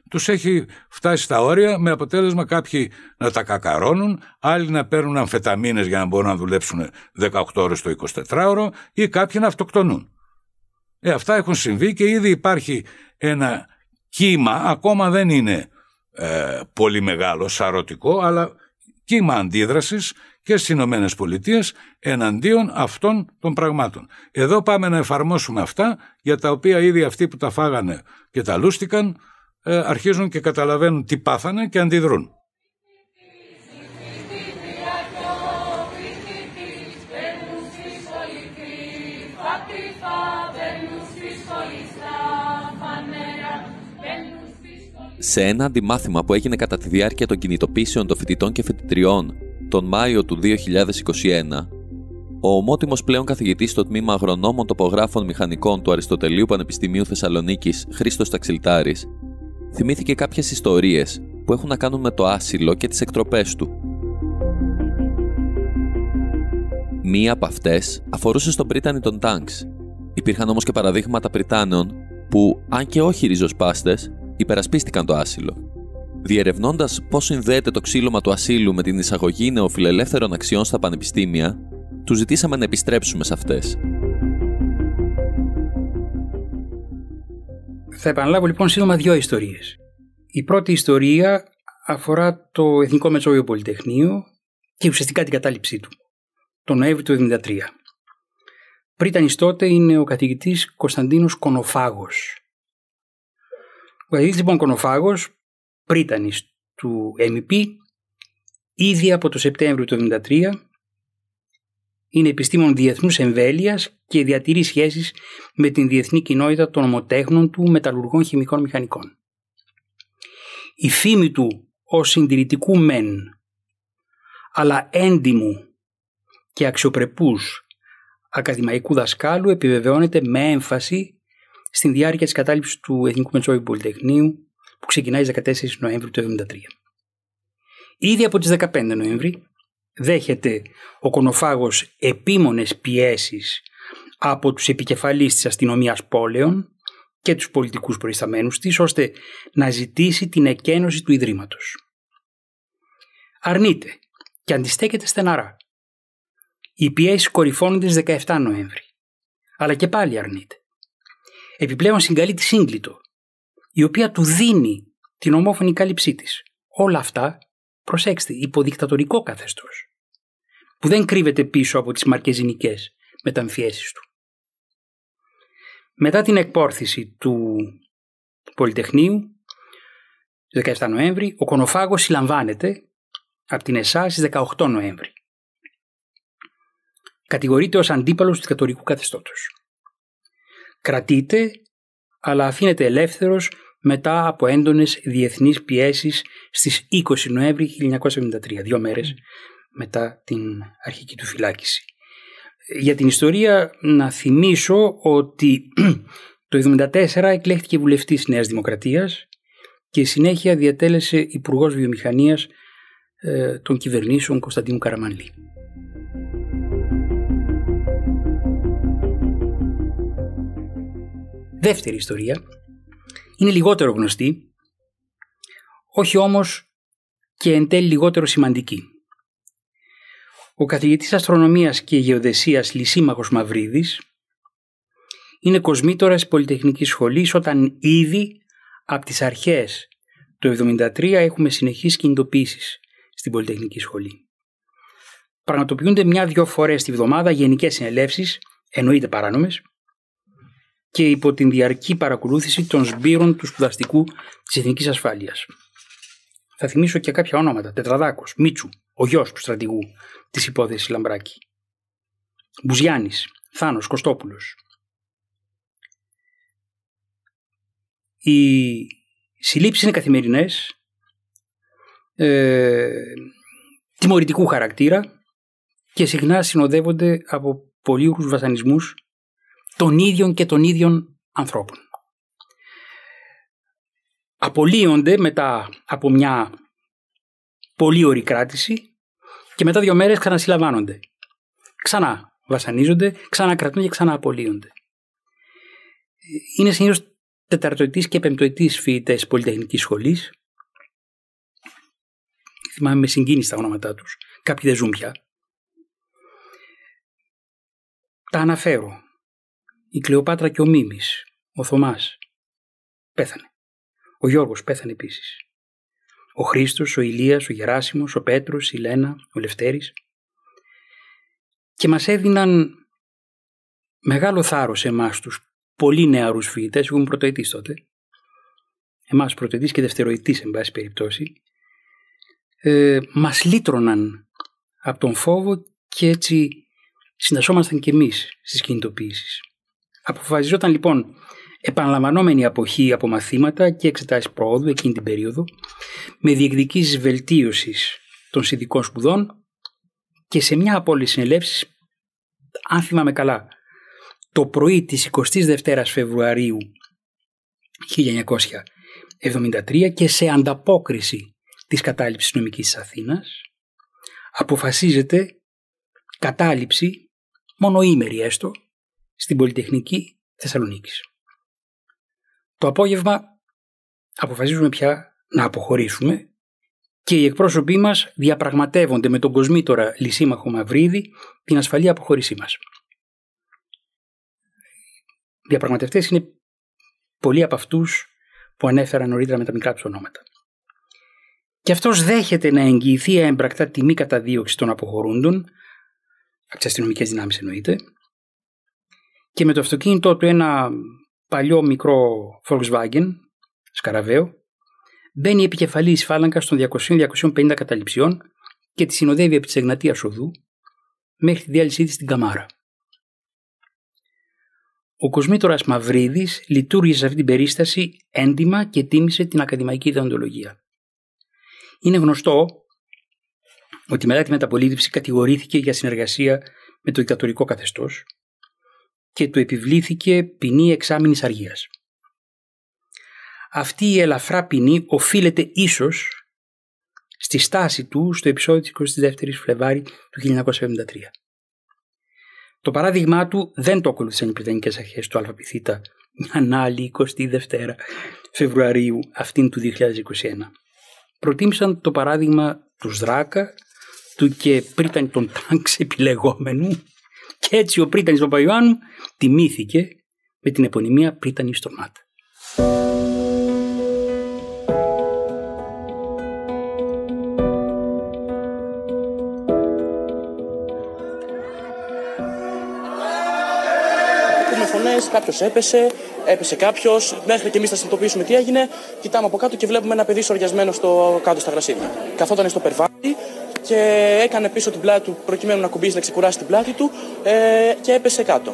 Τους έχει φτάσει στα όρια με αποτέλεσμα κάποιοι να τα κακαρώνουν, άλλοι να παίρνουν αμφεταμίνες για να μπορούν να δουλέψουν 18 ώρες το 24ωρο ή κάποιοι να αυτοκτονούν. Ε, αυτά έχουν συμβεί και ήδη υπάρχει ένα κύμα, ακόμα δεν είναι ε, πολύ μεγάλο, σαρωτικό, αλλά κύμα αντίδρασης και στις Ηνωμένες Πολιτείες εναντίον αυτών των πραγμάτων. Εδώ πάμε να εφαρμόσουμε αυτά για τα οποία ήδη αυτοί που τα φάγανε και τα λούστηκαν ε, αρχίζουν και καταλαβαίνουν τι πάθανε και αντιδρούν. Σε ένα αντιμάθημα που έγινε κατά τη διάρκεια των κινητοποίησεων των φοιτητών και φοιτητριών τον Μάιο του 2021, ο ομότιμος πλέον καθηγητής στο τμήμα Αγρονόμων Τοπογράφων Μηχανικών του Αριστοτελείου Πανεπιστημίου Θεσσαλονίκης, Χρήστος Ταξιλτάρης, θυμήθηκε κάποιες ιστορίες που έχουν να κάνουν με το άσυλο και τις εκτροπές του. Μία από αυτές αφορούσε στον πρίτανη των τάγκς. Υπήρχαν όμως και παραδείγματα πριτάνεων που, αν και όχι ριζοσπάστες, υπερασπίστηκαν το άσυλο. Διερευνώντας πώς συνδέεται το ξύλωμα του ασύλου με την εισαγωγή νεοφιλελεύθερων αξιών στα πανεπιστήμια, του ζητήσαμε να επιστρέψουμε σε αυτές. Θα επαναλάβω λοιπόν σύντομα δύο ιστορίες. Η πρώτη ιστορία αφορά το Εθνικό Μετσόβιο Πολυτεχνείο και ουσιαστικά την κατάληψή του, τον Νοέμβριο του 1973. Πρίτανη τότε είναι ο καθηγητής Κωνσταντίνος Κονοφάγος. Ο καθηγητής λοιπόν Κονοφάγος πρίτανης του MEP ήδη από το Σεπτέμβριο του 1973 είναι επιστήμον διεθνούς εμβέλειας και διατηρεί σχέσεις με την διεθνή κοινότητα των ομοτέχνων του μεταλλουργών χημικών μηχανικών. Η φήμη του ως συντηρητικού μεν, αλλά έντιμου και αξιοπρεπούς ακαδημαϊκού δασκάλου επιβεβαιώνεται με έμφαση στην διάρκεια της κατάληψης του Εθνικού Μετσόβιου Πολυτεχνείου που ξεκινάει στις 14 Νοέμβρη του 1973. Ήδη από τις 15 Νοέμβρη δέχεται ο κονοφάγος επίμονες πιέσεις από τους επικεφαλείς της αστυνομίας πόλεων και τους πολιτικούς προϊσταμένους της ώστε να ζητήσει την εκένωση του Ιδρύματος. Αρνείται και αντιστέκεται στεναρά. Οι πιέσεις κορυφώνονται στις 17 Νοέμβρη. Αλλά και πάλι αρνείται. Επιπλέον συγκαλεί τη σύγκλιτο η οποία του δίνει την ομόφωνη κάλυψή της. Όλα αυτά, προσέξτε, υποδικτατορικό καθεστώς, που δεν κρύβεται πίσω από τις μαρκεζινικές μεταμφιέσεις του. Μετά την εκπόρθηση του Πολυτεχνείου, 17 Νοέμβρη, ο Κονοφάγος συλλαμβάνεται από την ΕΣΑ στις 18 Νοέμβρη. Κατηγορείται ως αντίπαλος του δικατορικού καθεστώτος. Κρατείται αλλά αφήνεται ελεύθερος μετά από έντονες διεθνείς πιέσεις στις 20 Νοέμβρη 1973, δύο μέρες μετά την αρχική του φυλάκιση. Για την ιστορία να θυμίσω ότι το 1974 εκλέχτηκε βουλευτής Νέας Δημοκρατίας και συνέχεια διατέλεσε Υπουργός Βιομηχανίας ε, των κυβερνήσεων Κωνσταντίνου Καραμανλή. δεύτερη ιστορία. Είναι λιγότερο γνωστή, όχι όμως και εν τέλει λιγότερο σημαντική. Ο καθηγητής αστρονομίας και γεωδεσίας Λυσίμαχος Μαυρίδης είναι κοσμήτορας Πολυτεχνικής Σχολής όταν ήδη από τις αρχές του 1973 έχουμε συνεχείς κινητοποίησεις στην Πολυτεχνική Σχολή. Πραγματοποιούνται μια-δυο φορές τη βδομάδα γενικές συνελεύσεις, εννοείται παράνομες, και υπό την διαρκή παρακολούθηση των σμπύρων του σπουδαστικού της Εθνικής Ασφάλειας. Θα θυμίσω και κάποια ονόματα. Τετραδάκος, Μίτσου, ο γιος του στρατηγού της υπόθεσης Λαμπράκη. Μπουζιάννης, Θάνος Κωστόπουλος. Οι συλλήψεις είναι καθημερινές, ε, τιμωρητικού χαρακτήρα και συχνά συνοδεύονται από πολύουρους βασανισμούς των ίδιων και των ίδιων ανθρώπων. Απολύονται μετά από μια πολύ ωρή κράτηση και μετά δύο μέρες ξανασυλλαμβάνονται. Ξανά βασανίζονται, ξανά και ξανά απολύονται. Είναι συνήθως τεταρτοετής και πεμπτοετής φοιτητές Πολυτεχνικής Σχολής. Θυμάμαι με συγκίνηση τα ονόματά τους. Κάποιοι δεν ζουν πια. Τα αναφέρω η Κλεοπάτρα και ο Μίμης, ο Θωμάς. Πέθανε. Ο Γιώργος πέθανε επίσης. Ο Χρήστος, ο Ηλίας, ο Γεράσιμος, ο Πέτρος, η Λένα, ο Λευτέρης. Και μας έδιναν μεγάλο θάρρος εμάς τους πολύ νεαρούς φοιτητές, ήμουν πρωτοετής τότε, εμάς πρωτοετής και δευτεροετής εν πάση περιπτώσει, ε, μας λύτρωναν από τον φόβο και έτσι συντασσόμασταν κι εμείς στις κινητοποιήσεις. Αποφασιζόταν λοιπόν επαναλαμβανόμενη αποχή από μαθήματα και εξετάσεις προόδου εκείνη την περίοδο με διεκδικήσεις βελτίωσης των συνδικών σπουδών και σε μια από όλες συνελεύσεις, αν θυμάμαι καλά, το πρωί της 22ης Φεβρουαρίου 1973 και σε ανταπόκριση της κατάληψης νομικής της Αθήνας αποφασίζεται κατάληψη, μονοήμερη έστω, στην Πολυτεχνική Θεσσαλονίκης. Το απόγευμα αποφασίζουμε πια να αποχωρήσουμε και οι εκπρόσωποι μας διαπραγματεύονται με τον κοσμήτορα Λυσίμαχο Μαυρίδη την ασφαλή αποχώρησή μας. Οι διαπραγματευτές είναι πολλοί από αυτούς που ανέφεραν νωρίτερα με τα μικρά τους ονόματα. Και αυτός δέχεται να εγγυηθεί έμπρακτα τιμή καταδίωξη των αποχωρούντων, από τις αστυνομικές δυνάμεις εννοείται, και με το αυτοκίνητό του ένα παλιό μικρό Volkswagen, σκαραβαίο, μπαίνει επικεφαλής φάλαγγας των 200-250 καταληψιών και τη συνοδεύει από τη Σεγνατίας Οδού μέχρι τη διάλυσή της στην Καμάρα. Ο Κοσμήτορα Μαυρίδης λειτουργήσε σε αυτή την περίσταση έντιμα και τίμησε την ακαδημαϊκή ιδεοντολογία. Είναι γνωστό ότι μετά τη μεταπολίτευση κατηγορήθηκε για συνεργασία με το δικτατορικό καθεστώς και του επιβλήθηκε ποινή εξάμηνης αργίας. Αυτή η ελαφρά ποινή οφείλεται ίσως στη στάση του στο επεισόδιο της 22ης Φλεβάρη του 1973. Το παράδειγμά του δεν το ακολούθησαν οι πριτανικές αρχές του ΑΠΘ άλλη 22 Φεβρουαρίου αυτήν του 2021. Προτίμησαν το παράδειγμα του Σδράκα, του και πριν τον επιλεγόμενου και έτσι ο Πρίτανης Παπαϊωάννου τιμήθηκε με την επωνυμία πρίτανη φωνές, κάποιος έπεσε, έπεσε κάποιος. Μέχρι και εμείς θα συνειδητοποιήσουμε τι έγινε. Κοιτάμε από κάτω και βλέπουμε ένα παιδί σοριασμένο στο, κάτω στα γρασίδια. Καθόταν στο περβάτι, και έκανε πίσω την πλάτη του προκειμένου να κουμπίσει να ξεκουράσει την πλάτη του ε, και έπεσε κάτω.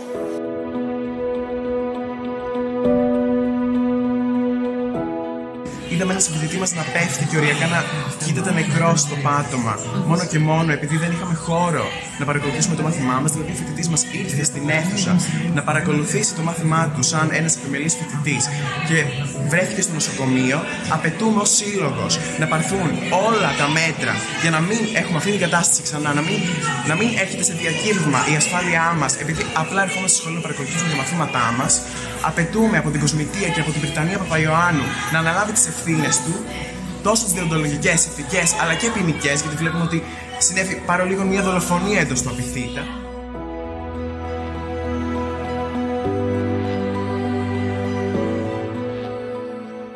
είδαμε ένα φοιτητή μας να πέφτει και οριακά να κοίταται νεκρό στο πάτωμα. Μόνο και μόνο επειδή δεν είχαμε χώρο να παρακολουθήσουμε το μάθημά μας, δηλαδή ο φοιτητής μας ήρθε στην αίθουσα να παρακολουθήσει το μάθημά του σαν ένας επιμελής φοιτητής και βρέθηκε στο νοσοκομείο, απαιτούμε ως σύλλογος να πάρθουν όλα τα μέτρα για να μην έχουμε αυτή την κατάσταση ξανά, να μην, να μην έρχεται σε διακύβημα η ασφάλειά μας, επειδή απλά ερχόμαστε στη σχολή να παρακολουθήσουμε τα μαθήματά μας Απαιτούμε από την Κοσμητεία και από την Βρυτανία Παπαϊωάννου να αναλάβει τις ευθύνες του, τόσο τι διοντολογικές, ηθικές αλλά και ποινικέ, γιατί βλέπουμε ότι συνέβη παρολίγο μια δολοφονία εντός του Απιθύτα,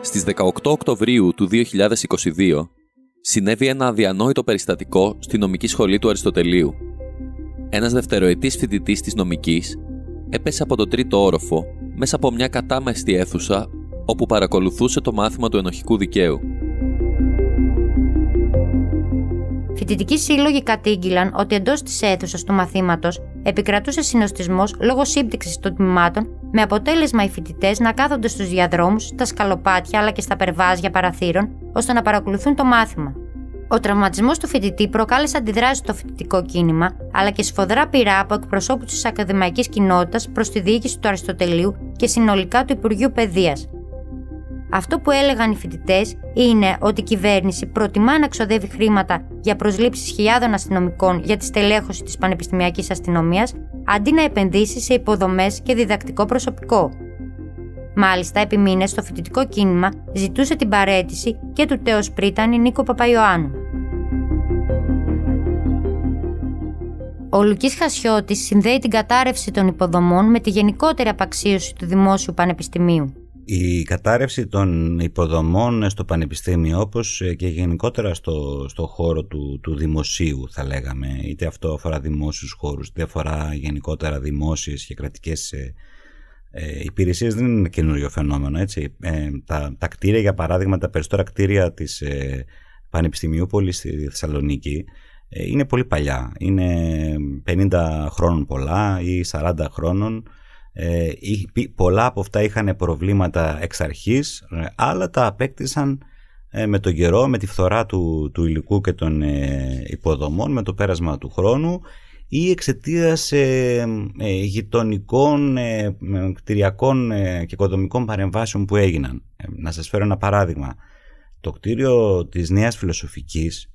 Στις 18 Οκτωβρίου του 2022 συνέβη ένα αδιανόητο περιστατικό στη νομική σχολή του Αριστοτελείου. Ένας δευτεροετής φοιτητής της νομικής έπεσε από το τρίτο όροφο μέσα από μια κατάμεστη αίθουσα όπου παρακολουθούσε το μάθημα του ενοχικού δικαίου. Φοιτητικοί σύλλογοι κατήγγυλαν ότι εντός της αίθουσας του μαθήματος επικρατούσε συνοστισμός λόγω σύμπτυξης των τμήματων, με αποτέλεσμα οι φοιτητές να κάθονται στους διαδρόμους, στα σκαλοπάτια αλλά και στα περβάζια παραθύρων, ώστε να παρακολουθούν το μάθημα. Ο τραυματισμός του φοιτητή προκάλεσε αντιδράσεις στο φοιτητικό κίνημα, αλλά και σφοδρά πειρά από εκπροσώπους της ακαδημαϊκής κοινότητας προς τη διοίκηση του Αριστοτελείου και συνολικά του Υπουργείου Παιδείας. Αυτό που έλεγαν οι φοιτητές είναι ότι η κυβέρνηση προτιμά να ξοδεύει χρήματα για προσλήψεις χιλιάδων αστυνομικών για τη στελέχωση της πανεπιστημιακής αστυνομίας, αντί να επενδύσει σε υποδομές και διδακτικό προσωπικό. Μάλιστα, επί μήνες, το φοιτητικό κίνημα ζητούσε την παρέτηση και του τέος πρίτανη Νίκο Παπαϊωάννου. Ο Λουκής Χασιώτης συνδέει την κατάρρευση των υποδομών με τη γενικότερη απαξίωση του δημόσιου πανεπιστημίου. Η κατάρρευση των υποδομών στο πανεπιστήμιο όπως και γενικότερα στο, στο χώρο του, του δημοσίου θα λέγαμε είτε αυτό αφορά δημόσιους χώρους, είτε αφορά γενικότερα δημόσιες και κρατικές ε, ε, υπηρεσίες δεν είναι καινούριο φαινόμενο έτσι. Ε, τα, τα κτίρια για παράδειγμα τα περισσότερα κτίρια της ε, Πανεπιστημιούπολης στη Θεσσαλονίκη ε, είναι πολύ παλιά. Είναι 50 χρόνων πολλά ή 40 χρόνων. Ε, πολλά από αυτά είχαν προβλήματα εξ αρχής, άλλα ε, τα απέκτησαν με τον καιρό, με τη φθορά του, του υλικού και των υποδομών, με το πέρασμα του χρόνου ή εξαιτίας γειτονικών, κτηριακών και οικοδομικών παρεμβάσεων που έγιναν. Να σας φέρω ένα παράδειγμα. Το κτίριο της Νέας Φιλοσοφικής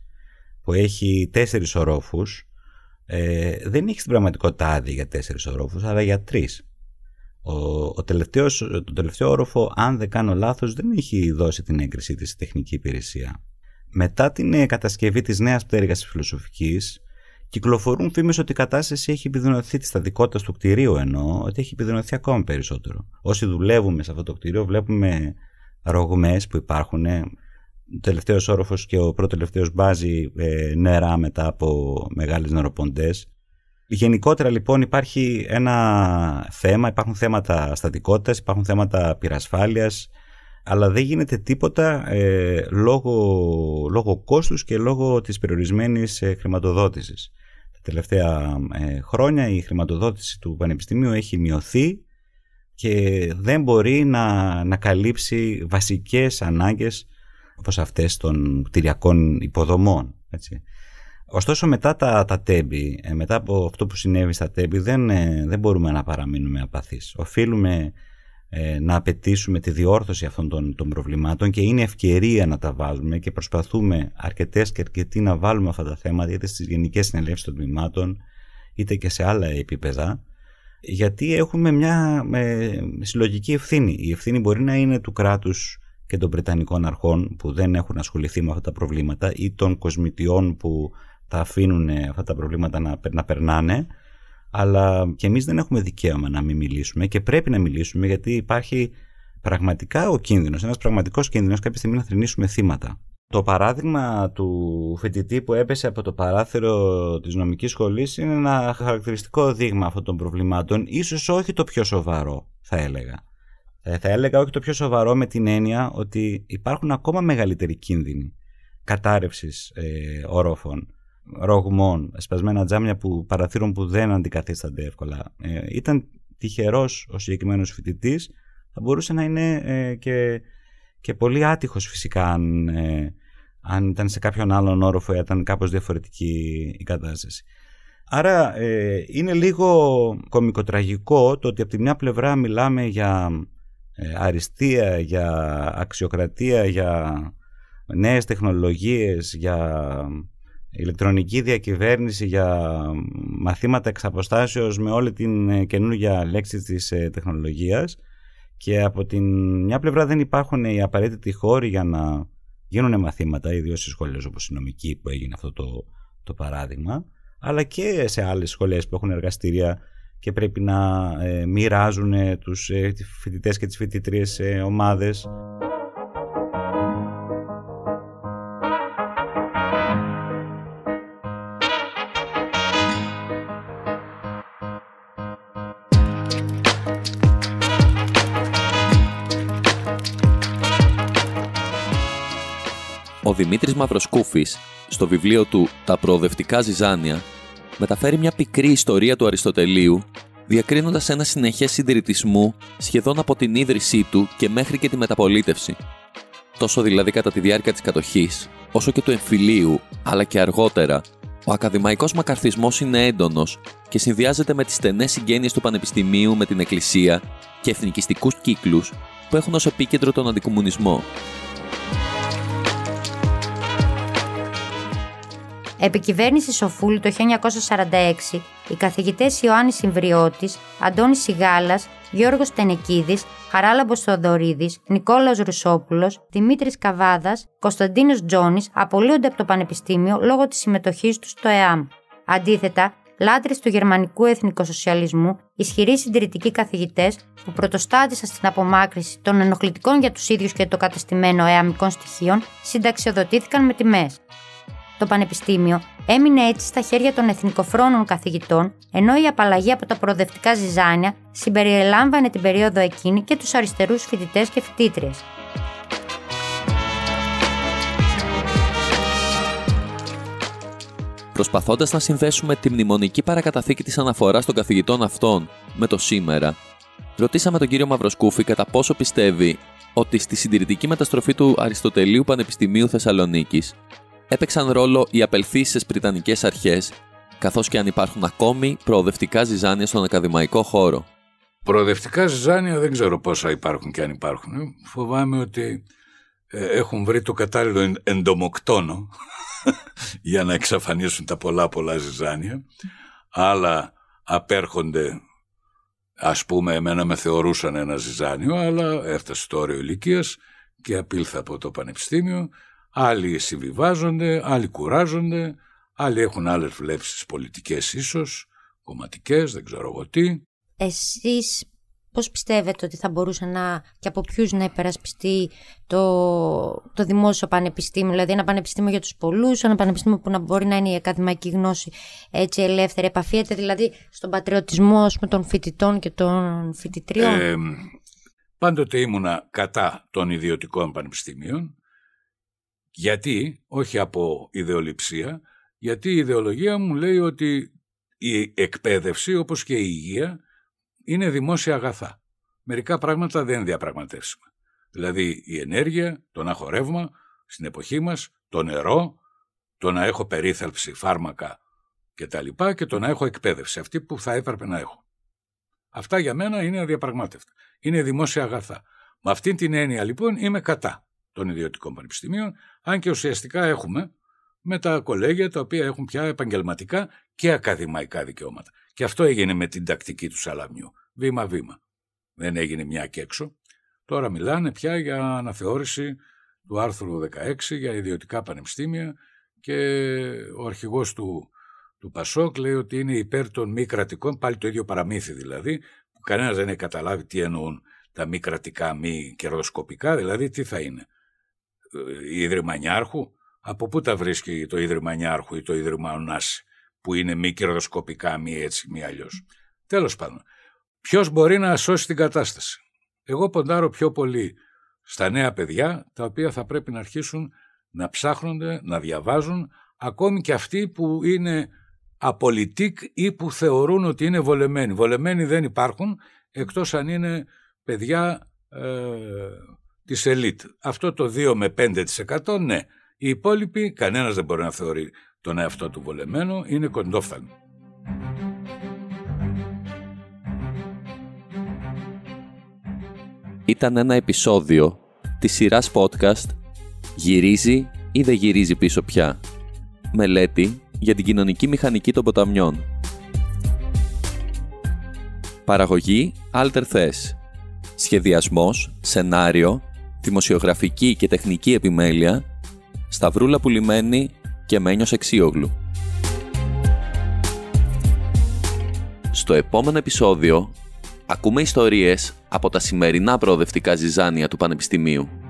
που έχει τέσσερις ορόφους ε, δεν έχει στην πραγματικότητα άδεια για τέσσερις ορόφους αλλά για τρεις. Ο, ο τελευταίος, το τελευταίο όροφο αν δεν κάνω λάθος δεν έχει δώσει την έγκρισή της στη τεχνική υπηρεσία. Μετά την ε, κατασκευή της νέας πτέρυγας της φιλοσοφικής κυκλοφορούν φήμες ότι η κατάσταση έχει επιδεινωθεί της σταδικότητα του κτηρίου ενώ ότι έχει επιδεινωθεί ακόμα περισσότερο. Όσοι δουλεύουμε σε αυτό το κτιρίο βλέπουμε ρογμές που υπάρχουν ε, τελευταίος όροφος και ο πρώτος τελευταίος μπάζει ε, νερά μετά από μεγάλες νεροποντές. Γενικότερα λοιπόν υπάρχει ένα θέμα, υπάρχουν θέματα στατικότητας, υπάρχουν θέματα πυρασφάλειας, αλλά δεν γίνεται τίποτα ε, λόγω, λόγω κόστους και λόγω της περιορισμένης ε, χρηματοδότησης. Τα τελευταία ε, χρόνια η χρηματοδότηση του Πανεπιστημίου έχει μειωθεί και δεν μπορεί να, να καλύψει βασικές ανάγκες όπως αυτές των κτηριακών υποδομών. Έτσι. Ωστόσο μετά τα, τα τέμπη, ε, μετά από αυτό που συνέβη στα τέμπη δεν, ε, δεν μπορούμε να παραμείνουμε απαθείς. Οφείλουμε ε, να απαιτήσουμε τη διόρθωση αυτών των, των προβλημάτων και είναι ευκαιρία να τα βάλουμε και προσπαθούμε αρκετές και αρκετοί να βάλουμε αυτά τα θέματα είτε στις γενικές συνελεύσεις των τμήματων είτε και σε άλλα επίπεδα γιατί έχουμε μια συλλογική ευθύνη. Η ευθύνη μπορεί να είναι του κράτους και των Βρετανικών αρχών που δεν έχουν ασχοληθεί με αυτά τα προβλήματα ή των κοσμητιών που τα αφήνουν αυτά τα προβλήματα να, να περνάνε αλλά και εμείς δεν έχουμε δικαίωμα να μην μιλήσουμε και πρέπει να μιλήσουμε γιατί υπάρχει πραγματικά ο κίνδυνος, ένας πραγματικός κίνδυνος κάποια στιγμή να θρυνήσουμε θύματα. Το παράδειγμα του φοιτητή που έπεσε από το παράθυρο της νομικής σχολής είναι ένα χαρακτηριστικό δείγμα αυτών των προβλημάτων, ίσως όχι το πιο σοβαρό θα έλεγα. Ε, θα έλεγα όχι το πιο σοβαρό με την έννοια ότι υπάρχουν ακόμα μεγαλύτεροι κίνδυνοι κατάρρευσης ε, ορόφων, ρογμών, σπασμένα τζάμια που παραθύρων που δεν αντικαθίστανται εύκολα. Ε, ήταν τυχερός ο συγκεκριμένος φοιτητής, θα μπορούσε να είναι και, και πολύ άτυχος φυσικά αν, αν ήταν σε κάποιον άλλον όροφο ή ήταν κάπως διαφορετική η κατάσταση. Άρα είναι λίγο κομικοτραγικό το ότι από τη μια πλευρά μιλάμε για ε, αριστεία, για αξιοκρατία, για νέες τεχνολογίες, για ηλεκτρονική διακυβέρνηση, για μαθήματα εξ με όλη την ε, καινούργια λέξη της ε, τεχνολογίας και από την μια πλευρά δεν υπάρχουν οι απαραίτητοι χώροι για να γίνουν μαθήματα, ιδίως σε σχολές όπως η νομική που έγινε αυτό το, το παράδειγμα, αλλά και σε άλλες σχολές που έχουν εργαστήρια και πρέπει να ε, μοιράζουν ε, τους ε, φοιτητές και τις φοιτητρίες ε, ομάδες. Ο Δημήτρης Μαυροσκούφης, στο βιβλίο του «Τα προοδευτικά ζυζάνια», μεταφέρει μια πικρή ιστορία του Αριστοτελείου, διακρίνοντας ένα συνεχές συντηρητισμό σχεδόν από την ίδρυσή του και μέχρι και τη μεταπολίτευση. Τόσο δηλαδή κατά τη διάρκεια της κατοχής, όσο και του εμφυλίου, αλλά και αργότερα, ο ακαδημαϊκός μακαρθισμός είναι έντονος και συνδυάζεται με τις στενές συγγένειες του Πανεπιστημίου με την Εκκλησία και εθνικιστικούς κύκλους που έχουν ως επίκεντρο τον αντικομουνισμό. Επί κυβέρνησης Σοφούλη το 1946, οι καθηγητές Ιωάννης Συμβριώτη, Αντώνης Σιγάλας, Γιώργος Τενεκίδης, Χαράλαμπος Θοδωρίδης, Νικόλαος Ρουσόπουλος, Δημήτρης Καβάδας, Κωνσταντίνος Τζόνης απολύονται από το Πανεπιστήμιο λόγω της συμμετοχής τους στο ΕΑΜ. Αντίθετα, λάτρες του γερμανικού εθνικοσοσιαλισμού, ισχυροί συντηρητικοί καθηγητές που πρωτοστάτησαν στην απομάκρυση των ενοχλητικών για τους ίδιους και το κατεστημένο ΕΑΜ στοιχείων, συνταξιοδοτήθηκαν με τιμές. Το Πανεπιστήμιο έμεινε έτσι στα χέρια των εθνικοφρόνων καθηγητών, ενώ η απαλλαγή από τα προοδευτικά ζυζάνια συμπεριλάμβανε την περίοδο εκείνη και τους αριστερούς φοιτητές και φοιτήτριες. Προσπαθώντας να συνδέσουμε τη μνημονική παρακαταθήκη της αναφοράς των καθηγητών αυτών με το σήμερα, ρωτήσαμε τον κύριο Μαυροσκούφη κατά πόσο πιστεύει ότι στη συντηρητική μεταστροφή του Αριστοτελείου Πανεπιστημίου Θεσσαλονίκης έπαιξαν ρόλο οι απελθήσει Βρυτανικέ αρχές, καθώς και αν υπάρχουν ακόμη προοδευτικά ζυζάνια στον ακαδημαϊκό χώρο. Προοδευτικά ζυζάνια δεν ξέρω πόσα υπάρχουν και αν υπάρχουν. Ε. Φοβάμαι ότι ε, έχουν βρει το κατάλληλο εντομοκτόνο για να εξαφανίσουν τα πολλά πολλά ζυζάνια. Άλλα απέρχονται, ας πούμε εμένα με θεωρούσαν ένα ζυζάνιο, αλλά έφτασε το όριο ηλικίας και απήλθα από το πανεπιστήμιο. Άλλοι συμβιβάζονται, άλλοι κουράζονται, άλλοι έχουν άλλες βλέψεις πολιτικές ίσως, κομματικές, δεν ξέρω εγώ τι. Εσείς πώς πιστεύετε ότι θα μπορούσε να και από ποιους να υπερασπιστεί το, το δημόσιο πανεπιστήμιο, δηλαδή ένα πανεπιστήμιο για τους πολλούς, ένα πανεπιστήμιο που να μπορεί να είναι η ακαδημαϊκή γνώση έτσι ελεύθερη, επαφίεται δηλαδή στον πατριωτισμό πούμε, των φοιτητών και των φοιτητριών. Ε, πάντοτε ήμουνα κατά των ιδιωτικών πανεπιστήμιων, γιατί, όχι από ιδεολειψία, γιατί η ιδεολογία μου λέει ότι η εκπαίδευση όπως και η υγεία είναι δημόσια αγαθά. Μερικά πράγματα δεν διαπραγματεύσουμε. Δηλαδή η ενέργεια, το να έχω ρεύμα στην εποχή μας, το νερό, το να έχω περίθαλψη, φάρμακα και τα λοιπά και το να έχω εκπαίδευση, αυτή που θα έπρεπε να έχω. Αυτά για μένα είναι αδιαπραγμάτευτα. Είναι δημόσια αγαθά. Με αυτή την έννοια λοιπόν είμαι κατά των ιδιωτικών πανεπιστημίων, αν και ουσιαστικά έχουμε με τα κολέγια τα οποία έχουν πια επαγγελματικά και ακαδημαϊκά δικαιώματα. Και αυτό έγινε με την τακτική του Σαλαμιού, βήμα-βήμα. Δεν έγινε μια και έξω. Τώρα μιλάνε πια για αναθεώρηση του άρθρου 16 για ιδιωτικά πανεπιστήμια και ο αρχηγός του, του Πασόκ λέει ότι είναι υπέρ των μη κρατικών, πάλι το ίδιο παραμύθι δηλαδή, που κανένας δεν έχει καταλάβει τι εννοούν τα μη κρατικά, μη κερδοσκοπικά, δηλαδή τι θα είναι. Ιδρυμανιάρχου. Από πού τα βρίσκει το Ίδρυμα Νιάρχου ή το Ίδρυμα Νάση, που είναι μη κερδοσκοπικά, μη έτσι, μη αλλιώς. Τέλος πάντων, ποιος μπορεί να σώσει την κατάσταση. Εγώ ποντάρω πιο πολύ στα νέα παιδιά, τα οποία θα πρέπει να αρχίσουν να ψάχνονται, να διαβάζουν, ακόμη που είναι απολυτικ ή που θεωρούν ότι είναι βολεμένοι. Βολεμένοι δεν υπάρχουν, εκτός αν είναι παιδιά ε, Της ελίτ. Αυτό το 2 με 5% ναι. Οι υπόλοιποι, κανένας δεν μπορεί να θεωρεί τον εαυτό του βολεμένο, είναι κοντόφθαλμοι. Ήταν ένα επεισόδιο της σειράς podcast «Γυρίζει ή δεν γυρίζει πίσω πια» μελέτη για την κοινωνική μηχανική των ποταμιών. Παραγωγή Alter Thes. Σχεδιασμός, σενάριο δημοσιογραφική και τεχνική επιμέλεια, Σταυρούλα Πουλημένη και Μένιος Εξίογλου. Στο επόμενο επεισόδιο ακούμε ιστορίες από τα σημερινά προοδευτικά ζυζάνια του Πανεπιστημίου.